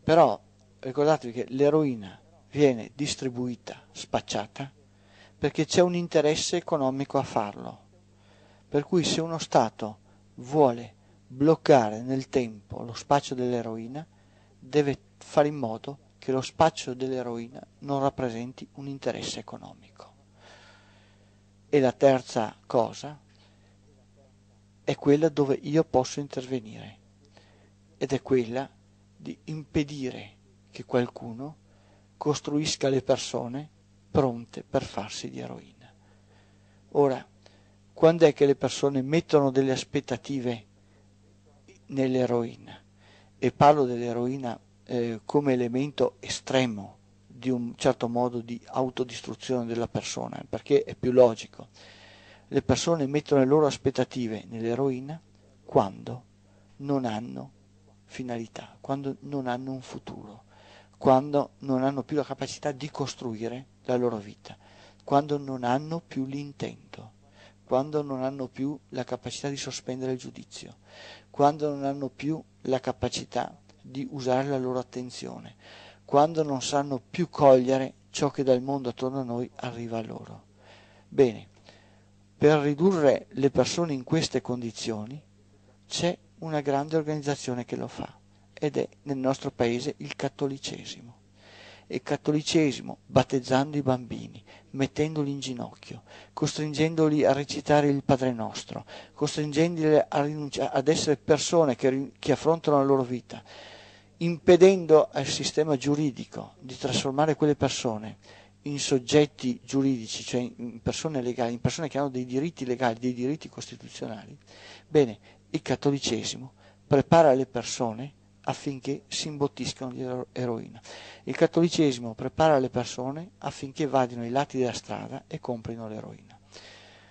Però ricordatevi che l'eroina viene distribuita, spacciata, perché c'è un interesse economico a farlo. Per cui se uno Stato vuole bloccare nel tempo lo spaccio dell'eroina, deve fare in modo che lo spaccio dell'eroina non rappresenti un interesse economico. E la terza cosa è quella dove io posso intervenire ed è quella di impedire che qualcuno costruisca le persone pronte per farsi di eroina. Ora, quando è che le persone mettono delle aspettative nell'eroina? E parlo dell'eroina eh, come elemento estremo di un certo modo di autodistruzione della persona, perché è più logico. Le persone mettono le loro aspettative nell'eroina quando non hanno finalità, quando non hanno un futuro, quando non hanno più la capacità di costruire la loro vita, quando non hanno più l'intento, quando non hanno più la capacità di sospendere il giudizio, quando non hanno più la capacità di usare la loro attenzione, quando non sanno più cogliere ciò che dal mondo attorno a noi arriva a loro. Bene, per ridurre le persone in queste condizioni c'è una grande organizzazione che lo fa ed è nel nostro paese il cattolicesimo. E il cattolicesimo battezzando i bambini, mettendoli in ginocchio, costringendoli a recitare il Padre nostro, costringendoli a rinuncia- ad essere persone che, che affrontano la loro vita, impedendo al sistema giuridico di trasformare quelle persone in soggetti giuridici, cioè in persone legali, in persone che hanno dei diritti legali, dei diritti costituzionali, bene, il cattolicesimo prepara le persone affinché si imbottiscano di eroina. Il cattolicesimo prepara le persone affinché vadino ai lati della strada e comprino l'eroina.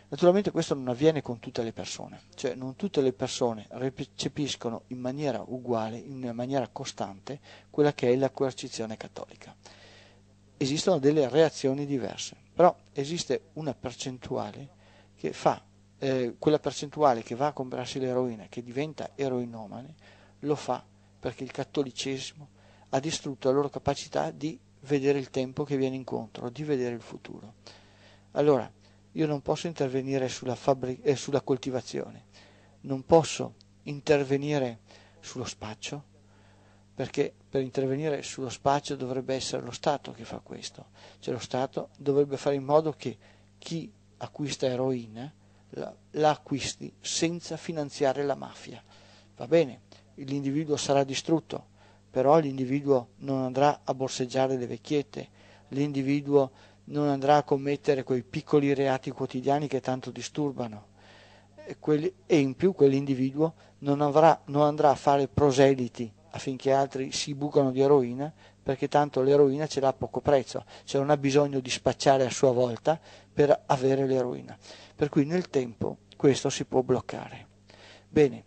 Naturalmente questo non avviene con tutte le persone, cioè non tutte le persone recepiscono in maniera uguale, in maniera costante, quella che è la coercizione cattolica. Esistono delle reazioni diverse, però esiste una percentuale che fa eh, quella percentuale che va a comprarsi l'eroina, che diventa eroinomane, lo fa perché il cattolicesimo ha distrutto la loro capacità di vedere il tempo che viene incontro, di vedere il futuro. Allora, io non posso intervenire sulla, fabbri- eh, sulla coltivazione, non posso intervenire sullo spaccio, perché per intervenire sullo spaccio dovrebbe essere lo Stato che fa questo, cioè lo Stato dovrebbe fare in modo che chi acquista eroina la, la acquisti senza finanziare la mafia. Va bene, l'individuo sarà distrutto, però l'individuo non andrà a borseggiare le vecchiette, l'individuo non andrà a commettere quei piccoli reati quotidiani che tanto disturbano e, quelli, e in più quell'individuo non, avrà, non andrà a fare proseliti affinché altri si bucano di eroina perché tanto l'eroina ce l'ha a poco prezzo, cioè non ha bisogno di spacciare a sua volta per avere l'eroina. Per cui nel tempo questo si può bloccare. Bene,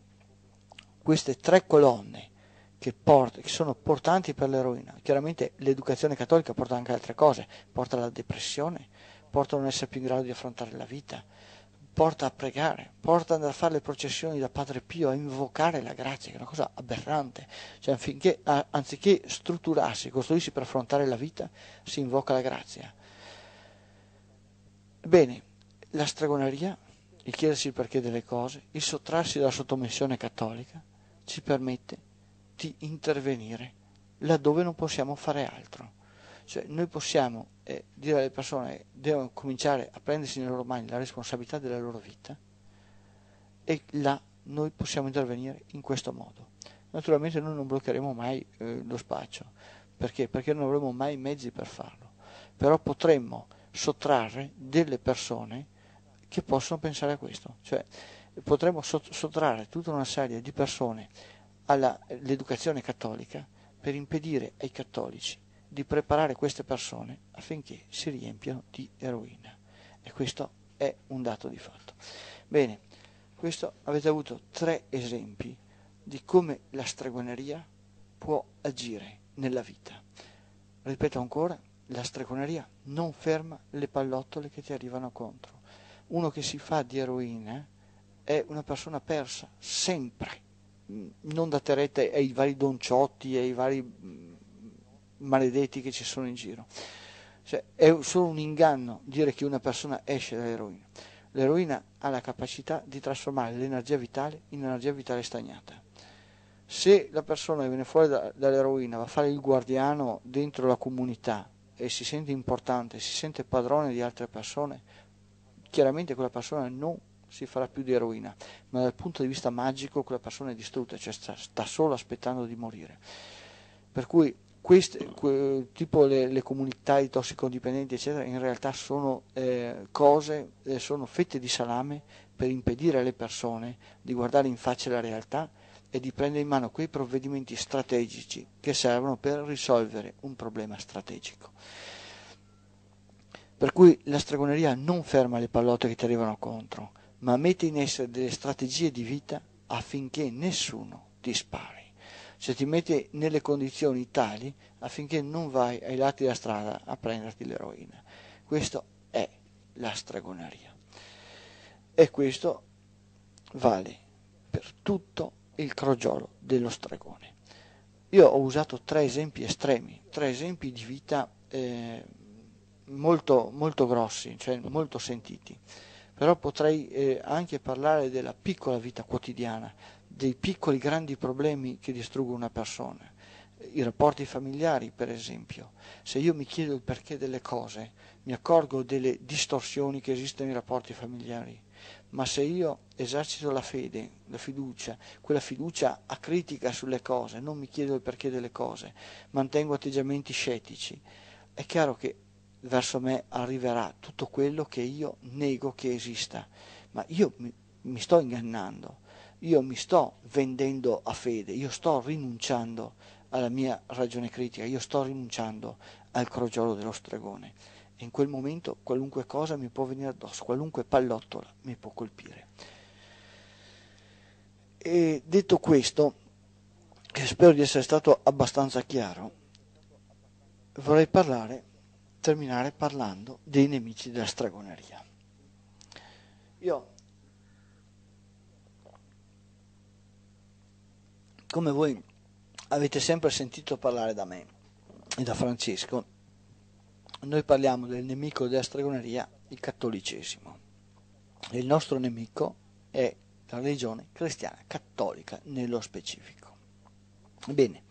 queste tre colonne che, port- che sono portanti per l'eroina, chiaramente l'educazione cattolica porta anche altre cose, porta alla depressione, porta a non essere più in grado di affrontare la vita, porta a pregare, porta ad andare a fare le processioni da Padre Pio, a invocare la grazia, che è una cosa aberrante. Cioè, affinché, anziché strutturarsi, costruirsi per affrontare la vita, si invoca la grazia. Bene, la stregoneria, il chiedersi il perché delle cose, il sottrarsi dalla sottomissione cattolica, ci permette di intervenire laddove non possiamo fare altro. Cioè, noi possiamo eh, dire alle persone che devono cominciare a prendersi nelle loro mani la responsabilità della loro vita e là noi possiamo intervenire in questo modo. Naturalmente noi non bloccheremo mai eh, lo spaccio, perché? Perché non avremo mai i mezzi per farlo, però potremmo sottrarre delle persone che possono pensare a questo, cioè potremmo sottrarre tutta una serie di persone all'educazione eh, cattolica per impedire ai cattolici di preparare queste persone affinché si riempiano di eroina. E questo è un dato di fatto. Bene, questo avete avuto tre esempi di come la stregoneria può agire nella vita. Ripeto ancora, la stregoneria non ferma le pallottole che ti arrivano contro. Uno che si fa di eroina è una persona persa, sempre. Mm, non daterete ai vari donciotti, ai vari mm, maledetti che ci sono in giro. Cioè, è solo un inganno dire che una persona esce dall'eroina. L'eroina ha la capacità di trasformare l'energia vitale in energia vitale stagnata. Se la persona che viene fuori da, dall'eroina va a fare il guardiano dentro la comunità e si sente importante, si sente padrone di altre persone, chiaramente quella persona non si farà più di eroina, ma dal punto di vista magico quella persona è distrutta, cioè sta, sta solo aspettando di morire. Per cui queste, que, tipo le, le, comunità di tossicodipendenti, eccetera, in realtà sono eh, cose, eh, sono fette di salame per impedire alle persone di guardare in faccia la realtà e di prendere in mano quei provvedimenti strategici che servono per risolvere un problema strategico. Per cui la stregoneria non ferma le pallotte che ti arrivano contro, ma mette in essere delle strategie di vita affinché nessuno ti spari se ti metti nelle condizioni tali affinché non vai ai lati della strada a prenderti l'eroina. Questo è la stregoneria. E questo vale per tutto il crogiolo dello stregone. Io ho usato tre esempi estremi, tre esempi di vita eh, molto, molto grossi, cioè molto sentiti però potrei eh, anche parlare della piccola vita quotidiana, dei piccoli grandi problemi che distruggono una persona, i rapporti familiari per esempio. Se io mi chiedo il perché delle cose, mi accorgo delle distorsioni che esistono nei rapporti familiari, ma se io esercito la fede, la fiducia, quella fiducia a critica sulle cose, non mi chiedo il perché delle cose, mantengo atteggiamenti scettici, è chiaro che verso me arriverà tutto quello che io nego che esista, ma io mi, mi sto ingannando io mi sto vendendo a fede, io sto rinunciando alla mia ragione critica, io sto rinunciando al crogiolo dello stregone. E in quel momento qualunque cosa mi può venire addosso, qualunque pallottola mi può colpire. E detto questo, che spero di essere stato abbastanza chiaro, vorrei parlare, terminare parlando dei nemici della stregoneria. Io come voi avete sempre sentito parlare da me e da Francesco, noi parliamo del nemico della stregoneria, il cattolicesimo. Il nostro nemico è la religione cristiana cattolica nello specifico. Bene,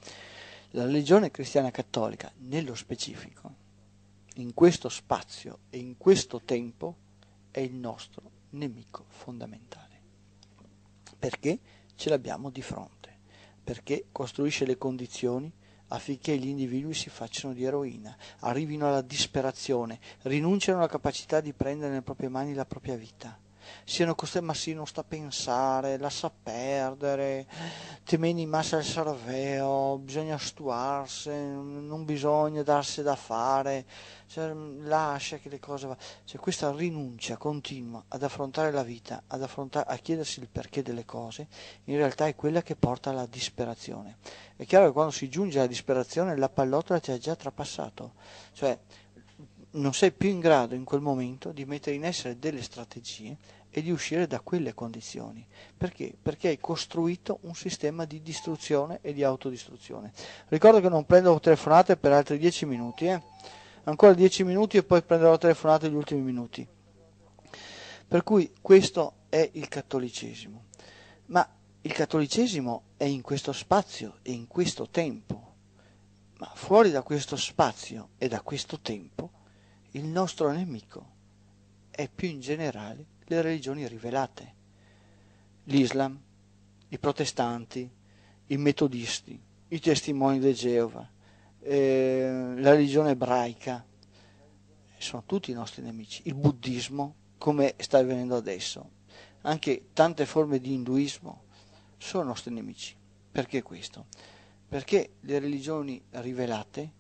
la religione cristiana cattolica nello specifico, in questo spazio e in questo tempo, è il nostro nemico fondamentale. Perché ce l'abbiamo di fronte perché costruisce le condizioni affinché gli individui si facciano di eroina, arrivino alla disperazione, rinunciano alla capacità di prendere nelle proprie mani la propria vita siano costretti, ma sì, non sta a pensare, lascia perdere, temeni in massa il cervello, bisogna stuarsi, non bisogna darsi da fare, cioè, lascia che le cose vanno. Cioè, questa rinuncia continua ad affrontare la vita, ad affrontare, a chiedersi il perché delle cose, in realtà è quella che porta alla disperazione. È chiaro che quando si giunge alla disperazione la pallottola ti ha già trapassato, cioè non sei più in grado in quel momento di mettere in essere delle strategie e di uscire da quelle condizioni. Perché? Perché hai costruito un sistema di distruzione e di autodistruzione. Ricordo che non prendo telefonate per altri dieci minuti, eh? ancora dieci minuti e poi prenderò telefonate gli ultimi minuti. Per cui questo è il cattolicesimo. Ma il cattolicesimo è in questo spazio e in questo tempo. Ma fuori da questo spazio e da questo tempo, il nostro nemico è più in generale le religioni rivelate, l'Islam, i protestanti, i metodisti, i testimoni di Geova, eh, la religione ebraica, sono tutti i nostri nemici, il buddismo come sta avvenendo adesso, anche tante forme di induismo sono nostri nemici. Perché questo? Perché le religioni rivelate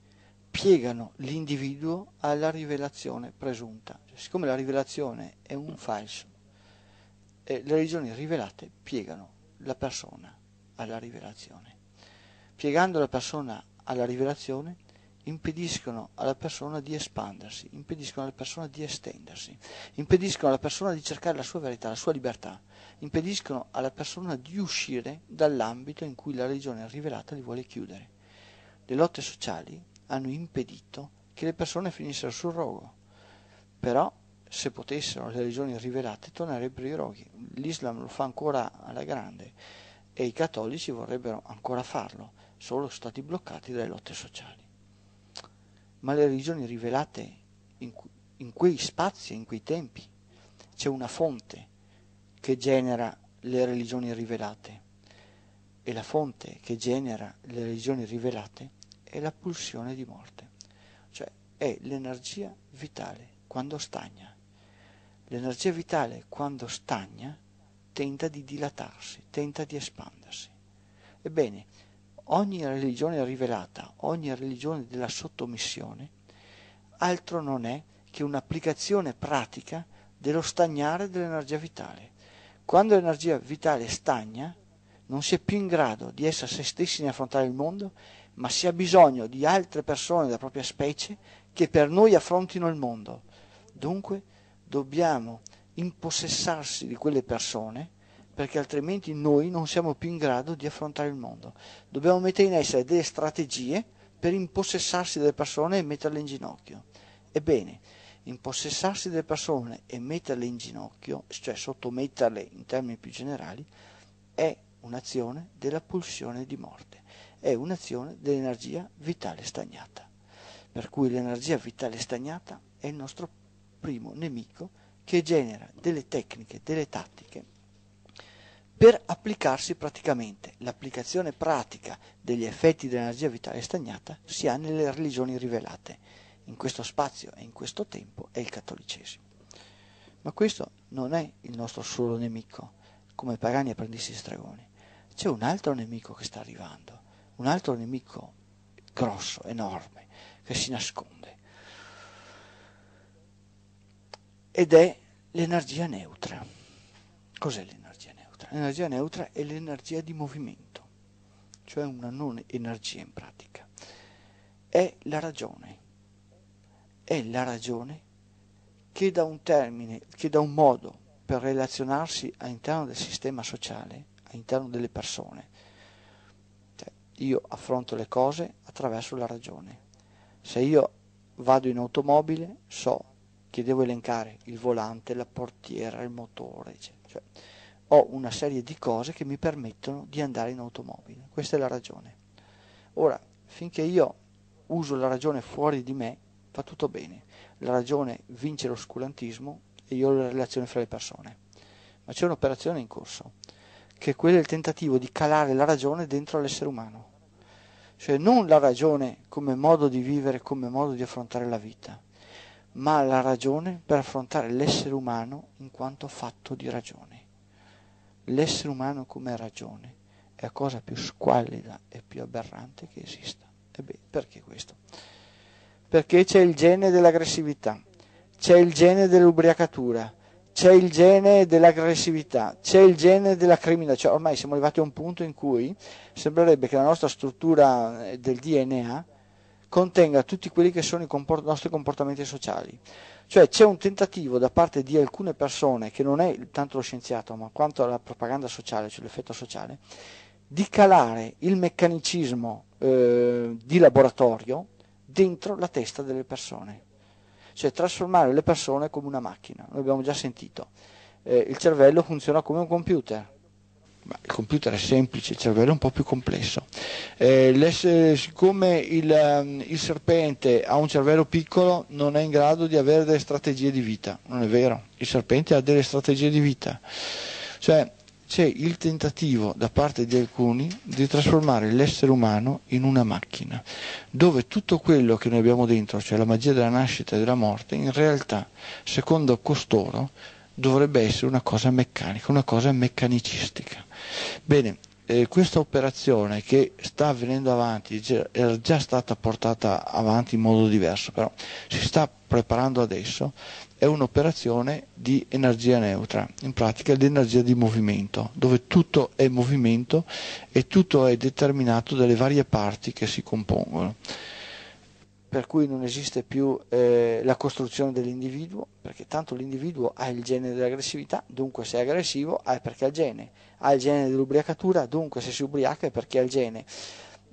piegano l'individuo alla rivelazione presunta, siccome la rivelazione è un falso, eh, le religioni rivelate piegano la persona alla rivelazione. Piegando la persona alla rivelazione impediscono alla persona di espandersi, impediscono alla persona di estendersi, impediscono alla persona di cercare la sua verità, la sua libertà, impediscono alla persona di uscire dall'ambito in cui la religione rivelata li vuole chiudere. Le lotte sociali hanno impedito che le persone finissero sul rogo però se potessero le religioni rivelate tornerebbero i roghi. L'Islam lo fa ancora alla grande e i cattolici vorrebbero ancora farlo, solo stati bloccati dalle lotte sociali. Ma le religioni rivelate in, in quei spazi, in quei tempi, c'è una fonte che genera le religioni rivelate e la fonte che genera le religioni rivelate è la pulsione di morte, cioè è l'energia vitale quando stagna. L'energia vitale, quando stagna, tenta di dilatarsi, tenta di espandersi. Ebbene, ogni religione rivelata, ogni religione della sottomissione, altro non è che un'applicazione pratica dello stagnare dell'energia vitale. Quando l'energia vitale stagna, non si è più in grado di essere se stessi nel affrontare il mondo, ma si ha bisogno di altre persone della propria specie che per noi affrontino il mondo Dunque dobbiamo impossessarsi di quelle persone perché altrimenti noi non siamo più in grado di affrontare il mondo. Dobbiamo mettere in essere delle strategie per impossessarsi delle persone e metterle in ginocchio. Ebbene, impossessarsi delle persone e metterle in ginocchio, cioè sottometterle in termini più generali, è un'azione della pulsione di morte, è un'azione dell'energia vitale stagnata. Per cui l'energia vitale stagnata è il nostro primo nemico che genera delle tecniche, delle tattiche per applicarsi praticamente. L'applicazione pratica degli effetti dell'energia vitale stagnata si ha nelle religioni rivelate. In questo spazio e in questo tempo è il cattolicesimo. Ma questo non è il nostro solo nemico, come pagani e apprendisti stregoni. C'è un altro nemico che sta arrivando, un altro nemico grosso, enorme, che si nasconde ed è l'energia neutra. Cos'è l'energia neutra? L'energia neutra è l'energia di movimento, cioè una non energia in pratica. È la ragione, è la ragione che dà un termine, che dà un modo per relazionarsi all'interno del sistema sociale, all'interno delle persone. Cioè, io affronto le cose attraverso la ragione. Se io vado in automobile, so che devo elencare il volante, la portiera, il motore, eccetera. Cioè, ho una serie di cose che mi permettono di andare in automobile. Questa è la ragione. Ora, finché io uso la ragione fuori di me, va tutto bene. La ragione vince l'oscurantismo e io ho la relazione fra le persone. Ma c'è un'operazione in corso, che è quella del tentativo di calare la ragione dentro all'essere umano. Cioè non la ragione come modo di vivere, come modo di affrontare la vita ma la ragione per affrontare l'essere umano in quanto fatto di ragione. L'essere umano come ragione è la cosa più squallida e più aberrante che esista. Ebbene, perché questo? Perché c'è il gene dell'aggressività, c'è il gene dell'ubriacatura, c'è il gene dell'aggressività, c'è il gene della criminalità, cioè ormai siamo arrivati a un punto in cui sembrerebbe che la nostra struttura del DNA contenga tutti quelli che sono i comport- nostri comportamenti sociali. Cioè c'è un tentativo da parte di alcune persone, che non è tanto lo scienziato, ma quanto la propaganda sociale, cioè l'effetto sociale, di calare il meccanicismo eh, di laboratorio dentro la testa delle persone. Cioè trasformare le persone come una macchina, noi abbiamo già sentito. Eh, il cervello funziona come un computer ma il computer è semplice, il cervello è un po' più complesso. Eh, siccome il, ehm, il serpente ha un cervello piccolo non è in grado di avere delle strategie di vita, non è vero, il serpente ha delle strategie di vita. Cioè, c'è il tentativo da parte di alcuni di trasformare l'essere umano in una macchina, dove tutto quello che noi abbiamo dentro, cioè la magia della nascita e della morte, in realtà, secondo costoro, dovrebbe essere una cosa meccanica, una cosa meccanicistica. Bene, eh, questa operazione che sta avvenendo avanti era già stata portata avanti in modo diverso, però si sta preparando adesso, è un'operazione di energia neutra, in pratica l'energia di movimento, dove tutto è movimento e tutto è determinato dalle varie parti che si compongono per cui non esiste più eh, la costruzione dell'individuo, perché tanto l'individuo ha il gene dell'aggressività, dunque se è aggressivo è perché ha il gene, ha il gene dell'ubriacatura, dunque se si ubriaca è perché ha il gene.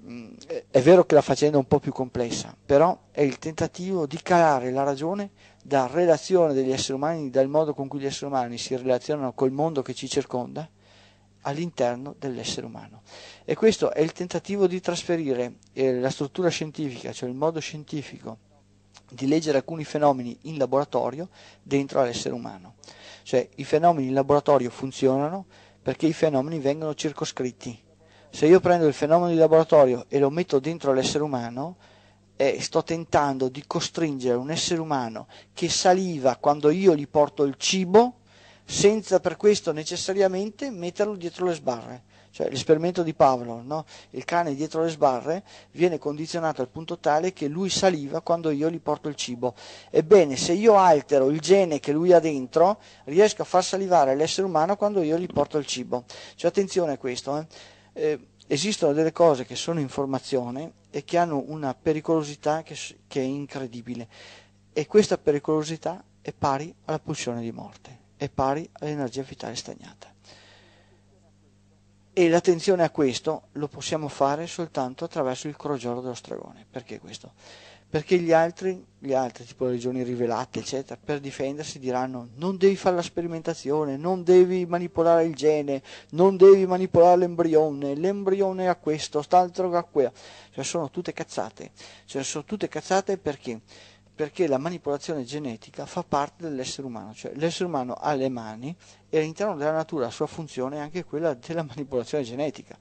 Mm, eh, è vero che la faccenda è un po' più complessa, però è il tentativo di calare la ragione dalla relazione degli esseri umani, dal modo con cui gli esseri umani si relazionano col mondo che ci circonda, all'interno dell'essere umano. E questo è il tentativo di trasferire eh, la struttura scientifica, cioè il modo scientifico di leggere alcuni fenomeni in laboratorio dentro all'essere umano. Cioè i fenomeni in laboratorio funzionano perché i fenomeni vengono circoscritti. Se io prendo il fenomeno di laboratorio e lo metto dentro all'essere umano, eh, sto tentando di costringere un essere umano che saliva quando io gli porto il cibo senza per questo necessariamente metterlo dietro le sbarre. Cioè l'esperimento di Pavlov, no? il cane dietro le sbarre viene condizionato al punto tale che lui saliva quando io gli porto il cibo. Ebbene, se io altero il gene che lui ha dentro, riesco a far salivare l'essere umano quando io gli porto il cibo. Cioè attenzione a questo. Eh? Eh, esistono delle cose che sono in formazione e che hanno una pericolosità che, che è incredibile. E questa pericolosità è pari alla pulsione di morte è pari all'energia vitale stagnata. E l'attenzione a questo lo possiamo fare soltanto attraverso il crogiolo dello stregone. Perché questo? Perché gli altri, gli altri tipo le regioni rivelate, eccetera, per difendersi diranno non devi fare la sperimentazione, non devi manipolare il gene, non devi manipolare l'embrione, l'embrione ha questo, quest'altro ha quello. Cioè sono tutte cazzate. Cioè sono tutte cazzate perché? perché la manipolazione genetica fa parte dell'essere umano, cioè l'essere umano ha le mani e all'interno della natura la sua funzione è anche quella della manipolazione genetica.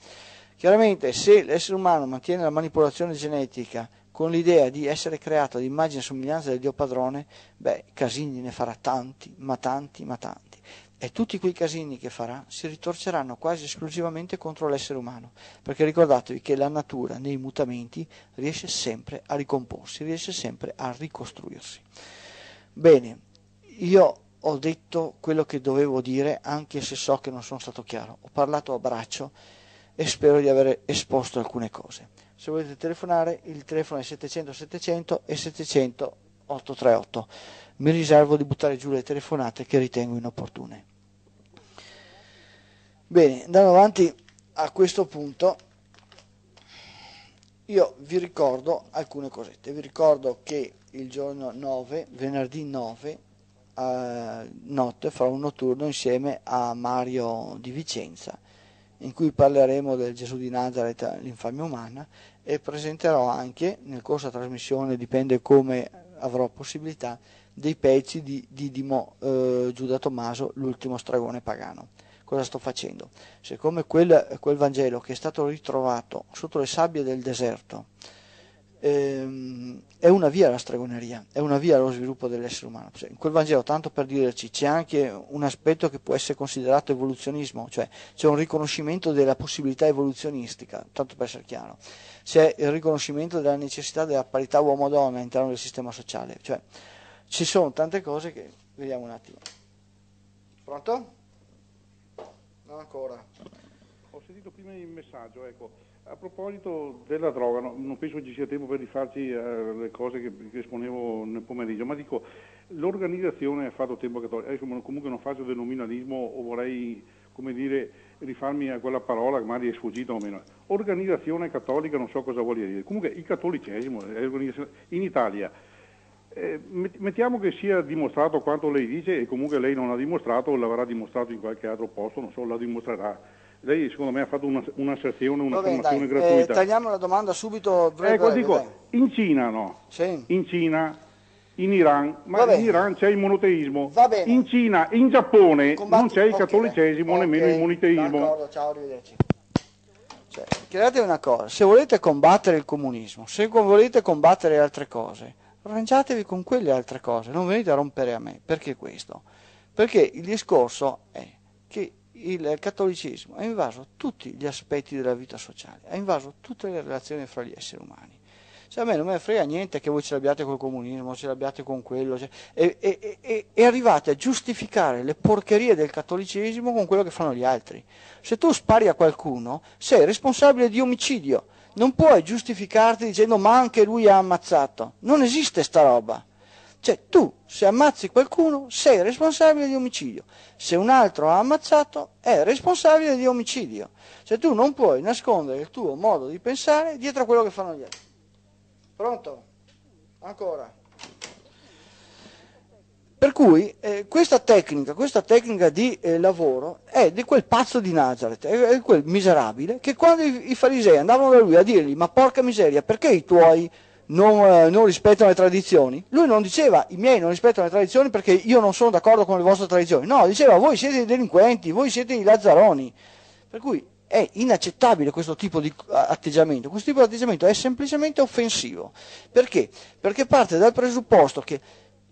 Chiaramente se l'essere umano mantiene la manipolazione genetica con l'idea di essere creato ad immagine e somiglianza del Dio padrone, beh, Casini ne farà tanti, ma tanti, ma tanti e tutti quei casini che farà si ritorceranno quasi esclusivamente contro l'essere umano, perché ricordatevi che la natura nei mutamenti riesce sempre a ricomporsi, riesce sempre a ricostruirsi. Bene, io ho detto quello che dovevo dire, anche se so che non sono stato chiaro, ho parlato a braccio e spero di aver esposto alcune cose. Se volete telefonare, il telefono è 700 700 e 700 838 mi riservo di buttare giù le telefonate che ritengo inopportune. Bene, andando avanti a questo punto, io vi ricordo alcune cosette. Vi ricordo che il giorno 9, venerdì 9, a eh, notte farò un notturno insieme a Mario di Vicenza in cui parleremo del Gesù di Nazareth, l'infamia umana, e presenterò anche, nel corso della trasmissione, dipende come avrò possibilità, dei pezzi di Didimo eh, Giuda Tommaso, l'ultimo stragone pagano. Cosa sto facendo? Siccome quel, quel Vangelo che è stato ritrovato sotto le sabbie del deserto ehm, è una via alla stregoneria, è una via allo sviluppo dell'essere umano. Cioè, in quel Vangelo, tanto per dirci, c'è anche un aspetto che può essere considerato evoluzionismo, cioè c'è un riconoscimento della possibilità evoluzionistica, tanto per essere chiaro, c'è il riconoscimento della necessità della parità uomo-donna all'interno del sistema sociale. Cioè, ci sono tante cose che vediamo un attimo. Pronto? No, ancora. Ho sentito prima il messaggio, ecco. A proposito della droga, no, non penso che ci sia tempo per rifarci eh, le cose che, che, esponevo nel pomeriggio, ma dico, l'organizzazione ha fatto tempo cattolico, adesso comunque non faccio denominalismo o vorrei, come dire, rifarmi a quella parola che magari è sfuggita o meno. Organizzazione cattolica non so cosa voglia dire, comunque il cattolicesimo eh, in Italia eh, mettiamo che sia dimostrato quanto lei dice e comunque lei non l'ha dimostrato o l'avrà dimostrato in qualche altro posto, non so, la dimostrerà. Lei secondo me ha fatto una, un'asserzione, un'affermazione gratuita. Eh, tagliamo la domanda subito. Breve, ecco, dico, in Cina no, sì. in Cina, in Iran, ma in Iran c'è il monoteismo. In Cina, in Giappone Combatti, non c'è il cattolicesimo, okay, nemmeno il monoteismo. D'accordo, ciao, arrivederci. Cioè, una cosa, se volete combattere il comunismo, se volete combattere altre cose, arrangiatevi con quelle altre cose, non venite a rompere a me. Perché questo? Perché il discorso è che il cattolicesimo ha invaso tutti gli aspetti della vita sociale, ha invaso tutte le relazioni fra gli esseri umani. Cioè, a me non me ne frega niente che voi ce l'abbiate col comunismo, ce l'abbiate con quello, cioè, e, e, e, e, arrivate a giustificare le porcherie del cattolicesimo con quello che fanno gli altri. Se tu spari a qualcuno, sei responsabile di omicidio non puoi giustificarti dicendo ma anche lui ha ammazzato. Non esiste sta roba. Cioè tu se ammazzi qualcuno sei responsabile di omicidio, se un altro ha ammazzato è responsabile di omicidio. Cioè tu non puoi nascondere il tuo modo di pensare dietro a quello che fanno gli altri. Pronto? Ancora. Per cui eh, questa, tecnica, questa tecnica, di eh, lavoro è di quel pazzo di Nazareth, è di quel miserabile, che quando i, i, farisei andavano da lui a dirgli ma porca miseria, perché i tuoi non, eh, non, rispettano le tradizioni? Lui non diceva i miei non rispettano le tradizioni perché io non sono d'accordo con le vostre tradizioni, no, diceva voi siete dei delinquenti, voi siete i lazzaroni. Per cui è inaccettabile questo tipo di eh, atteggiamento, questo tipo di atteggiamento è semplicemente offensivo. Perché? Perché parte dal presupposto che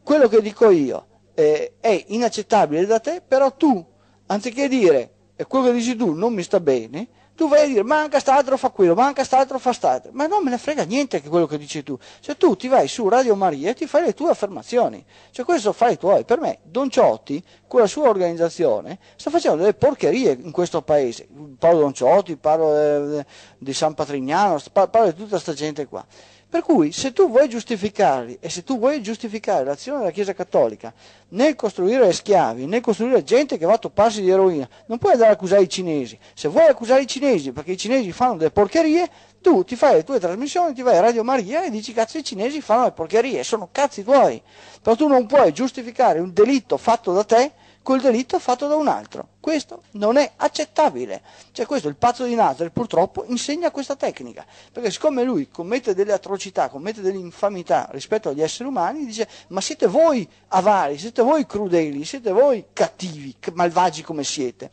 quello che dico io eh, è inaccettabile da te, però tu, anziché dire e quello che dici tu non mi sta bene, tu vai a dire manca st'altro fa quello, manca st'altro fa st'altro, ma non me ne frega niente che quello che dici tu, cioè tu ti vai su Radio Maria e ti fai le tue affermazioni, cioè questo fai i tuoi, per me Don Ciotti, con la sua organizzazione, sta facendo delle porcherie in questo paese, parlo di Don Ciotti, parlo eh, di San Patrignano, parlo di tutta questa gente qua, per cui se tu vuoi giustificarli e se tu vuoi giustificare l'azione della Chiesa Cattolica nel costruire schiavi, nel costruire gente che va a topparsi di eroina, non puoi andare ad accusare i cinesi. Se vuoi accusare i cinesi perché i cinesi fanno delle porcherie, tu ti fai le tue trasmissioni, ti vai a Radio Maria e dici cazzo i cinesi fanno le porcherie, sono cazzi tuoi. Però tu non puoi giustificare un delitto fatto da te col delitto fatto da un altro. Questo non è accettabile. Cioè questo il pazzo di Nazareth purtroppo insegna questa tecnica, perché siccome lui commette delle atrocità, commette delle infamità rispetto agli esseri umani, dice ma siete voi avari, siete voi crudeli, siete voi cattivi, malvagi come siete.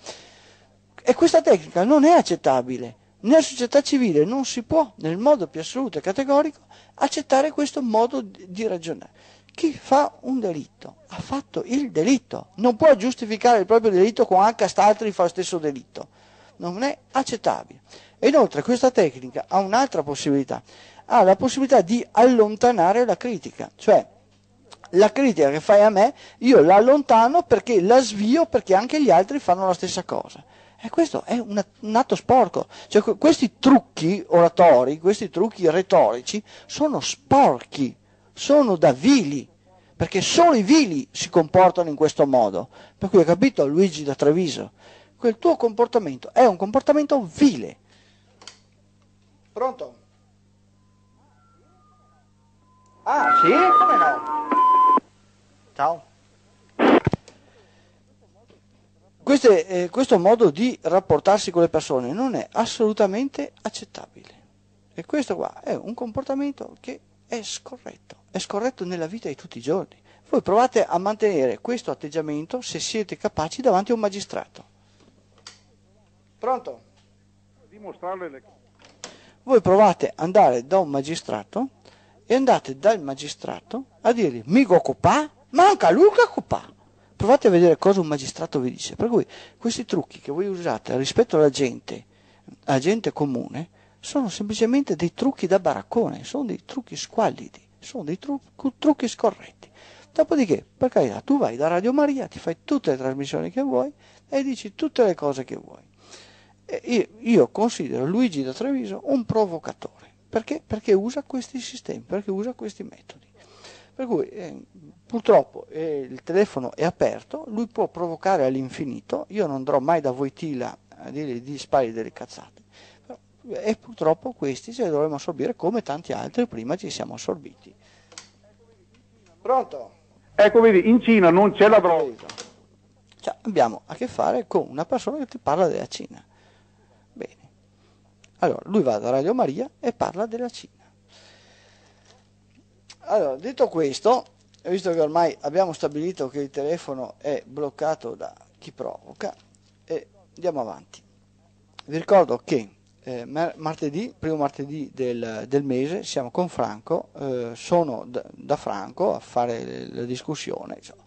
E questa tecnica non è accettabile. Nella società civile non si può, nel modo più assoluto e categorico, accettare questo modo di ragionare chi fa un delitto ha fatto il delitto, non può giustificare il proprio delitto con anche altri fa lo stesso delitto, non è accettabile. inoltre questa tecnica ha un'altra possibilità, ha la possibilità di allontanare la critica, cioè la critica che fai a me io la allontano perché la svio perché anche gli altri fanno la stessa cosa. E questo è un, atto sporco. Cioè, questi trucchi oratori, questi trucchi retorici sono sporchi sono da vili, perché solo i vili si comportano in questo modo. Per cui hai capito Luigi da Treviso, quel tuo comportamento è un comportamento vile. Pronto? Ah, sì? Come no? Ciao. Queste, eh, questo modo di rapportarsi con le persone non è assolutamente accettabile. E questo qua è un comportamento che è scorretto, è scorretto nella vita di tutti i giorni. Voi provate a mantenere questo atteggiamento se siete capaci davanti a un magistrato. Pronto? Le... Voi provate ad andare da un magistrato e andate dal magistrato a dirgli migo copà, manca Luca copà. Provate a vedere cosa un magistrato vi dice. Per cui questi trucchi che voi usate rispetto alla gente, alla gente comune, sono semplicemente dei trucchi da baraccone, sono dei trucchi squallidi, sono dei tru- trucchi scorretti. Dopodiché, per carità, tu vai da Radio Maria, ti fai tutte le trasmissioni che vuoi e dici tutte le cose che vuoi. Io, io, considero Luigi da Treviso un provocatore, perché? perché usa questi sistemi, perché usa questi metodi. Per cui eh, purtroppo eh, il telefono è aperto, lui può provocare all'infinito, io non andrò mai da Voitila a dire di spari delle cazzate, e purtroppo questi ce li dovremmo assorbire come tanti altri prima ci siamo assorbiti. Pronto? Ecco, vedi, in Cina non c'è la droga. Cioè, abbiamo a che fare con una persona che ti parla della Cina. Bene. Allora, lui va da Radio Maria e parla della Cina. Allora, detto questo, visto che ormai abbiamo stabilito che il telefono è bloccato da chi provoca, eh, andiamo avanti. Vi ricordo che eh, martedì, primo martedì del, del, mese, siamo con Franco, eh, sono da, da, Franco a fare la discussione. Insomma.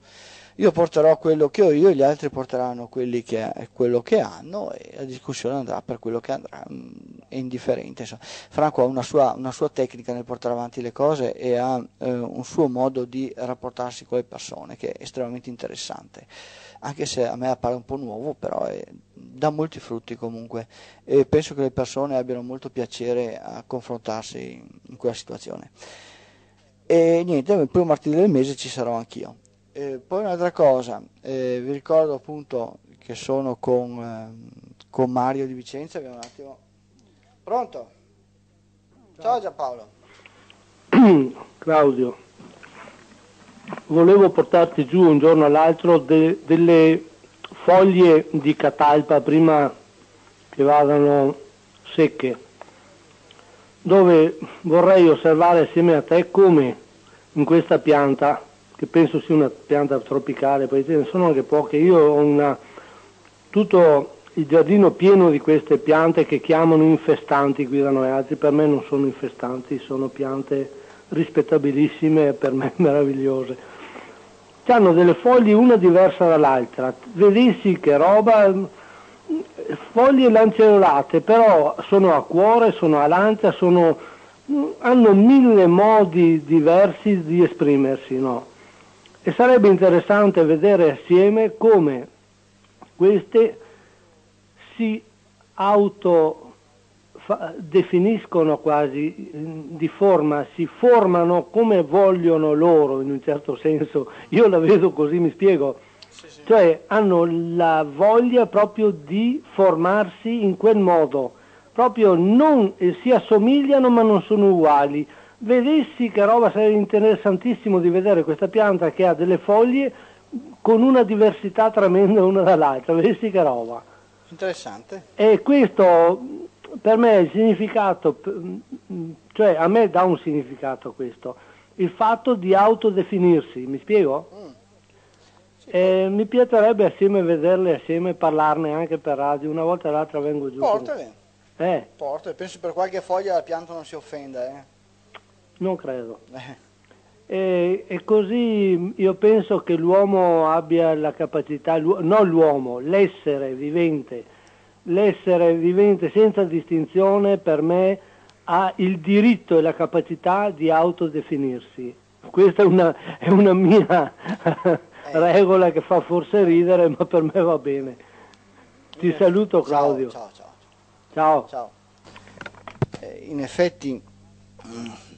Io porterò quello che ho io, gli altri porteranno che, quello che hanno e la discussione andrà per quello che andrà, mm, è indifferente. Insomma. Franco ha una sua, una sua, tecnica nel portare avanti le cose e ha eh, un suo modo di rapportarsi con le persone che è estremamente interessante anche se a me appare un po' nuovo, però è, eh, dà molti frutti comunque e penso che le persone abbiano molto piacere a confrontarsi in quella situazione. E niente, il primo martedì del mese ci sarò anch'io. E poi un'altra cosa, eh, vi ricordo appunto che sono con, eh, con Mario di Vicenza, abbiamo un attimo... Pronto? Ciao Giampaolo. (clears throat) Claudio volevo portarti giù un giorno all'altro de, delle foglie di catalpa prima che vadano secche, dove vorrei osservare assieme a te come in questa pianta, che penso sia una pianta tropicale, poi ce ne sono anche poche, io ho una, tutto il giardino pieno di queste piante che chiamano infestanti qui da noi, altri per me non sono infestanti, sono piante rispettabilissime e per me (laughs) meravigliose, hanno delle foglie una diversa dall'altra, velissi che roba, foglie lanceolate, però sono a cuore, sono a lancia, sono, hanno mille modi diversi di esprimersi, no? E sarebbe interessante vedere assieme come queste si auto fa, definiscono quasi di forma, si formano come vogliono loro in un certo senso, io la vedo così, mi spiego, sì, sì. cioè hanno la voglia proprio di formarsi in quel modo, proprio non, eh, si assomigliano ma non sono uguali. Vedessi che roba sarebbe interessantissimo di vedere questa pianta che ha delle foglie con una diversità tremenda una dall'altra, vedessi che roba. Interessante. E questo per me il significato, cioè a me dà un significato questo, il fatto di autodefinirsi, mi spiego? Mm. Sì, eh, mi piacerebbe assieme vederle assieme, parlarne anche per radio, una volta o l'altra vengo giù. Portale. Con... Eh. Portale, penso per qualche foglia la pianta non si offenda. Eh. Non credo. Eh. E, e, così io penso che l'uomo abbia la capacità, non l'uomo, l'essere vivente, l'essere vivente senza distinzione per me ha il diritto e la capacità di autodefinirsi. Questa è una, è una mia (laughs) eh. regola che fa forse ridere, ma per me va bene. Ti saluto Claudio. Ciao. ciao, ciao. ciao. ciao. Eh, in effetti mm,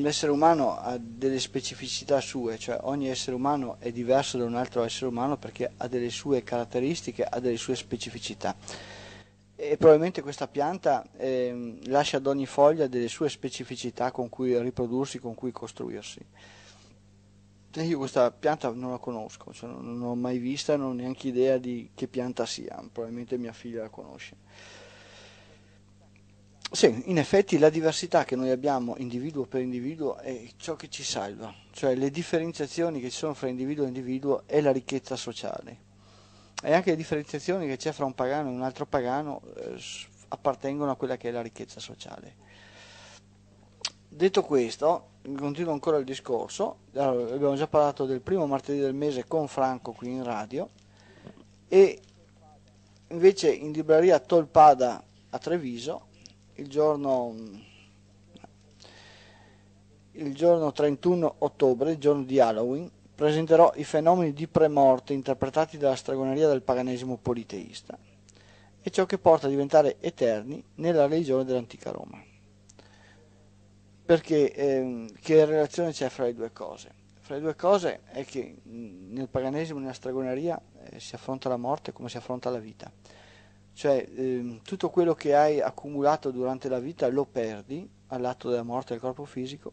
l'essere umano ha delle specificità sue, cioè ogni essere umano è diverso da un altro essere umano perché ha delle sue caratteristiche, ha delle sue specificità. E probabilmente questa pianta eh, lascia ad ogni foglia delle sue specificità con cui riprodursi, con cui costruirsi. Io questa pianta non la conosco, cioè non l'ho mai vista, non ho neanche idea di che pianta sia, probabilmente mia figlia la conosce. Sì, in effetti la diversità che noi abbiamo individuo per individuo è ciò che ci salva, cioè le differenziazioni che ci sono fra individuo e individuo è la ricchezza sociale e anche le differenziazioni che c'è fra un pagano e un altro pagano eh, appartengono a quella che è la ricchezza sociale. Detto questo, continuo ancora il discorso, allora, abbiamo già parlato del primo martedì del mese con Franco qui in radio e invece in libreria Tolpada a Treviso il giorno, il giorno 31 ottobre, il giorno di Halloween, presenterò i fenomeni di premorte interpretati dalla stregoneria del paganesimo politeista e ciò che porta a diventare eterni nella religione dell'antica Roma. Perché ehm, che relazione c'è fra le due cose? Fra le due cose è che mm, nel paganesimo e nella stregoneria eh, si affronta la morte come si affronta la vita cioè ehm, tutto quello che hai accumulato durante la vita lo perdi all'atto della morte del corpo fisico,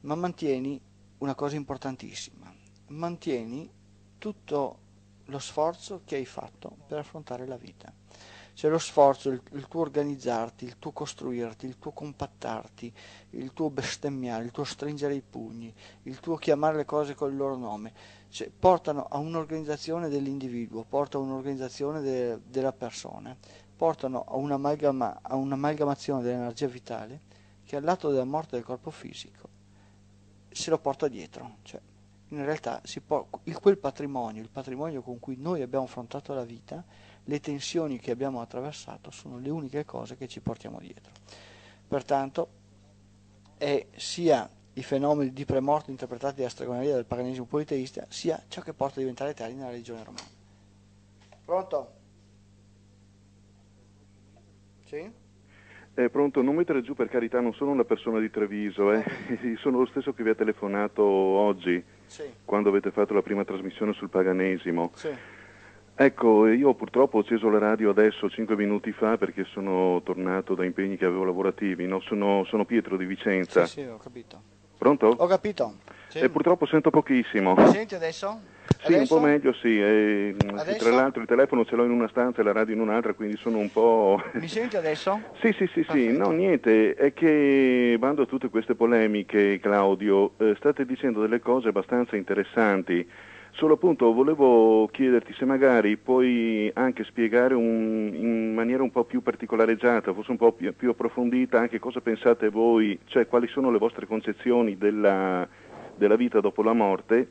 ma mantieni una cosa importantissima, mantieni tutto lo sforzo che hai fatto per affrontare la vita. Cioè lo sforzo, il, il tuo organizzarti, il tuo costruirti, il tuo compattarti, il tuo bestemmiare, il tuo stringere i pugni, il tuo chiamare le cose col loro nome cioè, portano a un'organizzazione dell'individuo, portano a un'organizzazione de, della persona, portano a, un'amalgama, a un'amalgamazione dell'energia vitale che all'atto della morte del corpo fisico se lo porta dietro. Cioè, in realtà può, il, quel patrimonio, il patrimonio con cui noi abbiamo affrontato la vita, le tensioni che abbiamo attraversato sono le uniche cose che ci portiamo dietro. Pertanto è sia i fenomeni di premorto interpretati da stregoneria del paganesimo politeista sia ciò che porta a diventare tali nella religione romana. Pronto? Sì? Eh, pronto, non mettere giù per carità, non sono una persona di Treviso, eh. (laughs) sono lo stesso che vi ha telefonato oggi, sì. quando avete fatto la prima trasmissione sul paganesimo. Sì. Ecco, io purtroppo ho acceso la radio adesso, cinque minuti fa, perché sono tornato da impegni che avevo lavorativi, no? sono, sono Pietro di Vicenza. Sì, sì, ho capito. Pronto? Ho capito. Sì. E eh, purtroppo sento pochissimo. Mi senti adesso? Sì, adesso? un po' meglio, sì. E, mm, tra l'altro il telefono ce l'ho in una stanza e la radio in un'altra, quindi sono un po'... (laughs) Mi senti adesso? sì, sì, sì, sì. No, niente, è che bando a tutte queste polemiche, Claudio, eh, state dicendo delle cose abbastanza interessanti. Solo appunto volevo chiederti se magari puoi anche spiegare un, in maniera un po' più particolareggiata, forse un po' più, più approfondita anche cosa pensate voi, cioè quali sono le vostre concezioni della, della vita dopo la morte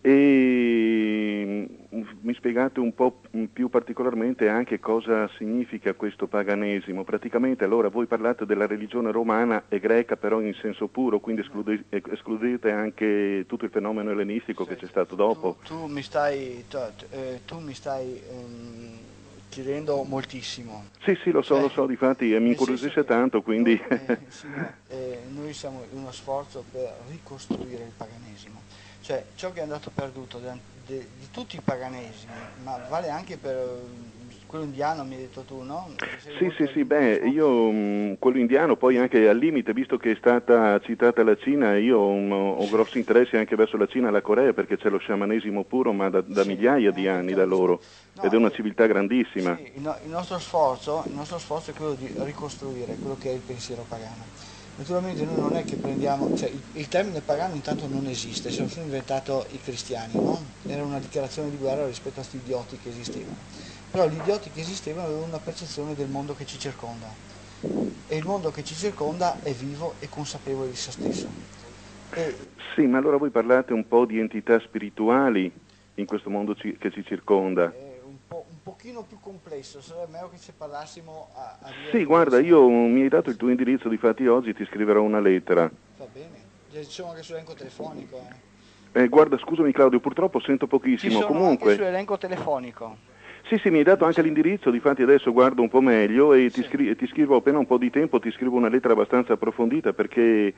e mi spiegate un po' più particolarmente anche cosa significa questo paganesimo? Praticamente allora voi parlate della religione romana e greca però in senso puro, quindi esclude, escludete anche tutto il fenomeno ellenistico sì, che c'è stato dopo. Tu, tu mi stai, tu, eh, tu mi stai ehm, chiedendo moltissimo. Sì, sì, lo so, eh, lo so, difatti eh, mi incuriosisce tanto, quindi... Noi, eh, (laughs) sì, eh, noi siamo in uno sforzo per ricostruire il paganesimo. Cioè, ciò che è andato perduto di, di tutti i paganesimi, ma vale anche per mm, quello indiano mi hai detto tu, no? Sì, sì, sì, beh, io mh, mm, quello indiano poi anche al limite, visto che è stata citata la Cina, io mh, ho grossi interessi anche verso la Cina e la Corea perché c'è lo sciamanesimo puro, ma da, da sì, migliaia di eh, anni da loro, no, ed è una eh, civiltà grandissima. Sì, il, no, il, nostro sforzo, il nostro sforzo è quello di ricostruire quello che è il pensiero pagano. Naturalmente noi non è che prendiamo, cioè il, il termine pagano intanto non esiste, se non sono inventato i cristiani, no? Era una dichiarazione di guerra rispetto a questi idioti che esistevano. Però gli idioti che esistevano avevano una percezione del mondo che ci circonda. E il mondo che ci circonda è vivo e consapevole di se stesso. E... Sì, ma allora voi parlate un po' di entità spirituali in questo mondo ci, che ci circonda. Eh pochino più complesso, sarebbe meglio che ci parlassimo a... a sì, guarda, io mi hai dato il tuo indirizzo, di fatti oggi ti scriverò una lettera. Va bene, già diciamo che sull'elenco telefonico. Eh. Eh, guarda, scusami Claudio, purtroppo sento pochissimo. Ci sono Comunque... anche sull'elenco telefonico. Sì, sì, mi hai dato anche l'indirizzo, difatti adesso guardo un po' meglio e sì. ti, scri- ti, scrivo appena un po' di tempo, ti scrivo una lettera abbastanza approfondita perché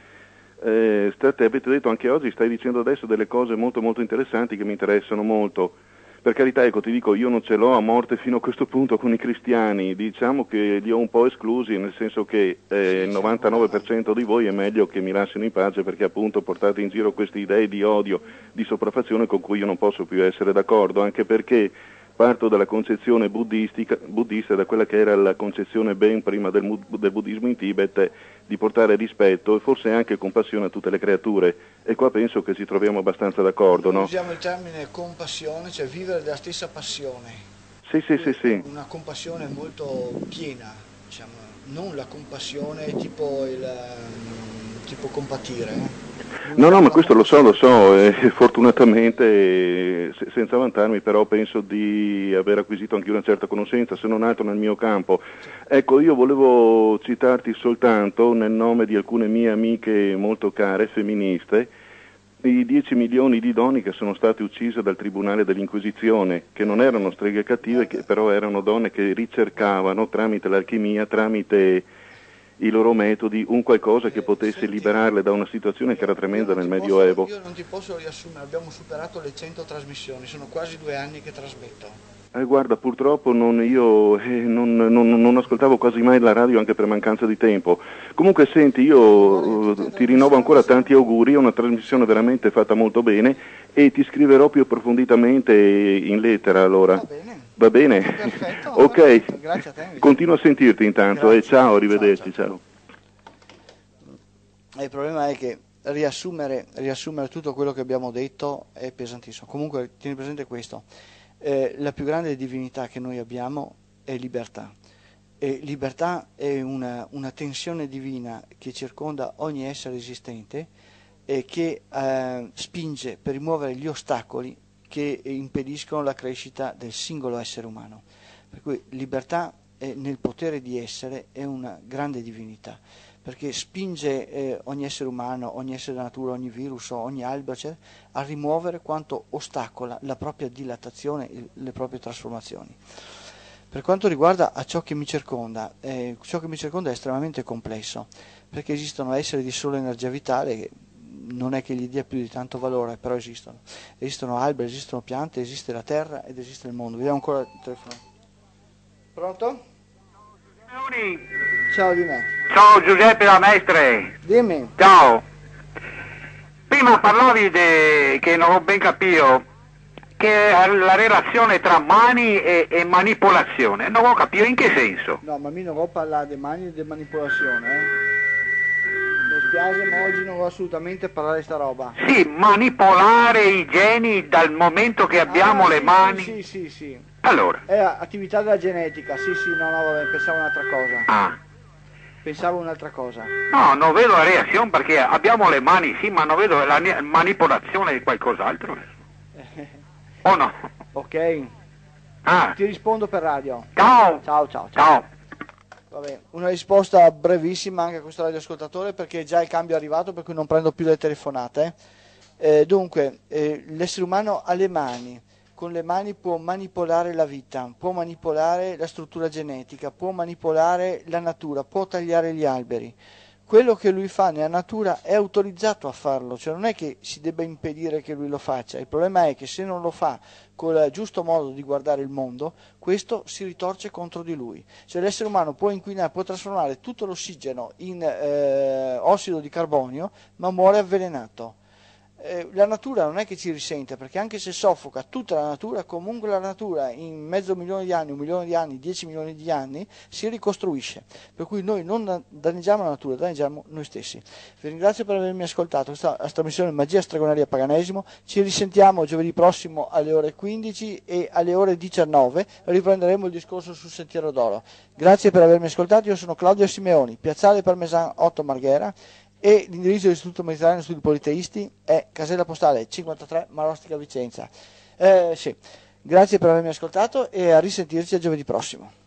eh, state, avete detto anche oggi, stai dicendo adesso delle cose molto molto interessanti che mi interessano molto. Per carità, ecco, ti dico, io non ce l'ho a morte fino a questo punto con i cristiani, diciamo che li ho un po' esclusi, nel senso che eh, il 99% di voi è meglio che mi lasciano in pace perché appunto portate in giro queste idee di odio, di sopraffazione con cui io non posso più essere d'accordo, anche perché parto dalla concezione buddista, da quella che era la concezione ben prima del, del, buddismo in Tibet, di portare rispetto e forse anche compassione a tutte le creature. E qua penso che ci troviamo abbastanza d'accordo. No? Usiamo il termine compassione, cioè vivere della stessa passione. Sì, sì, sì, sì. Una compassione molto piena, diciamo, non la compassione tipo il si può compatire. Eh? No, no, ma questo lo so, lo so, eh, (laughs) fortunatamente eh, senza vantarmi però penso di aver acquisito anche una certa conoscenza, se non altro nel mio campo. Ecco, io volevo citarti soltanto nel nome di alcune mie amiche molto care, femministe, i 10 milioni di donne che sono state uccise dal Tribunale dell'Inquisizione, che non erano streghe cattive, che però erano donne che ricercavano tramite l'alchimia, tramite i loro metodi, un qualcosa che eh, potesse liberarle da una situazione che era tremenda nel Medioevo. Io non ti posso riassumere, abbiamo superato le 100 trasmissioni, sono quasi due anni che trasmetto. Eh, guarda, purtroppo non, io eh, non, non, non, ascoltavo quasi mai la radio anche per mancanza di tempo. Comunque senti, io eh, ti rinnovo ancora tanti auguri, è una trasmissione veramente fatta molto bene e ti scriverò più approfonditamente in lettera allora. Va bene. Va bene? Perfetto. (laughs) ok. Grazie a te. Continua a sentirti intanto eh. Grazie. e ciao, arrivederci, ciao, ciao. ciao. Eh, il problema è che riassumere, riassumere, tutto quello che abbiamo detto è pesantissimo. Comunque tieni presente questo. Eh, la più grande divinità che noi abbiamo è libertà. E libertà è una, una tensione divina che circonda ogni essere esistente e che eh, spinge per rimuovere gli ostacoli che impediscono la crescita del singolo essere umano. Per cui libertà eh, nel potere di essere è una grande divinità, perché spinge eh, ogni essere umano, ogni essere della natura, ogni virus, ogni albero a rimuovere quanto ostacola la propria dilatazione, le proprie trasformazioni. Per quanto riguarda ciò che mi circonda, eh, ciò che mi circonda è estremamente complesso, perché esistono esseri di sola energia vitale non è che gli dia più di tanto valore, però esistono. Esistono alberi, esistono piante, esiste la terra ed esiste il mondo. Vediamo ancora il telefono. Pronto? Ciao di me. Ciao Giuseppe la Mestre. Dimmi. Ciao. Prima parlavi de... che non ho ben capito che la relazione tra mani e, e manipolazione. Non ho capito in che senso. No, ma mi non ho parlato di mani e di manipolazione, eh dispiace ma oggi non voglio assolutamente parlare di sta roba. Sì, manipolare i geni dal momento che abbiamo ah, le sì, mani. Sì, sì, sì. Allora. È attività della genetica, sì, sì, no, no, vabbè, pensavo un'altra cosa. Ah. Pensavo un'altra cosa. No, non vedo la reazione perché abbiamo le mani, sì, ma non vedo la manipolazione di qualcos'altro. (laughs) o no? Ok. Ah. Ti rispondo per radio. Ciao. Ciao, ciao, ciao. ciao. Vabbè, una risposta brevissima anche a questo radioascoltatore perché già il cambio è arrivato per cui non prendo più le telefonate. Eh, dunque, eh, l'essere umano ha le mani, con le mani può manipolare la vita, può manipolare la struttura genetica, può manipolare la natura, può tagliare gli alberi quello che lui fa nella natura è autorizzato a farlo, cioè non è che si debba impedire che lui lo faccia, il problema è che se non lo fa col giusto modo di guardare il mondo, questo si ritorce contro di lui. Cioè l'essere umano può inquinare, può trasformare tutto l'ossigeno in eh, ossido di carbonio, ma muore avvelenato. Eh, la natura non è che ci risente, perché anche se soffoca tutta la natura, comunque la natura in mezzo milione di anni, un milione di anni, dieci milioni di anni si ricostruisce. Per cui noi non danneggiamo la natura, danneggiamo noi stessi. Vi ringrazio per avermi ascoltato. Questa è la missione Magia Stragonaria Paganesimo. Ci risentiamo giovedì prossimo alle ore 15 e alle ore 19. Riprenderemo il discorso sul Sentiero d'Oro. Grazie per avermi ascoltato. Io sono Claudio Simeoni, Piazzale Parmesan 8 Marghera e l'indirizzo dell'Istituto Mediterraneo Studi Politeisti è Casella Postale 53 Marostica Vicenza. Eh, sì. Grazie per avermi ascoltato e a risentirci a giovedì prossimo.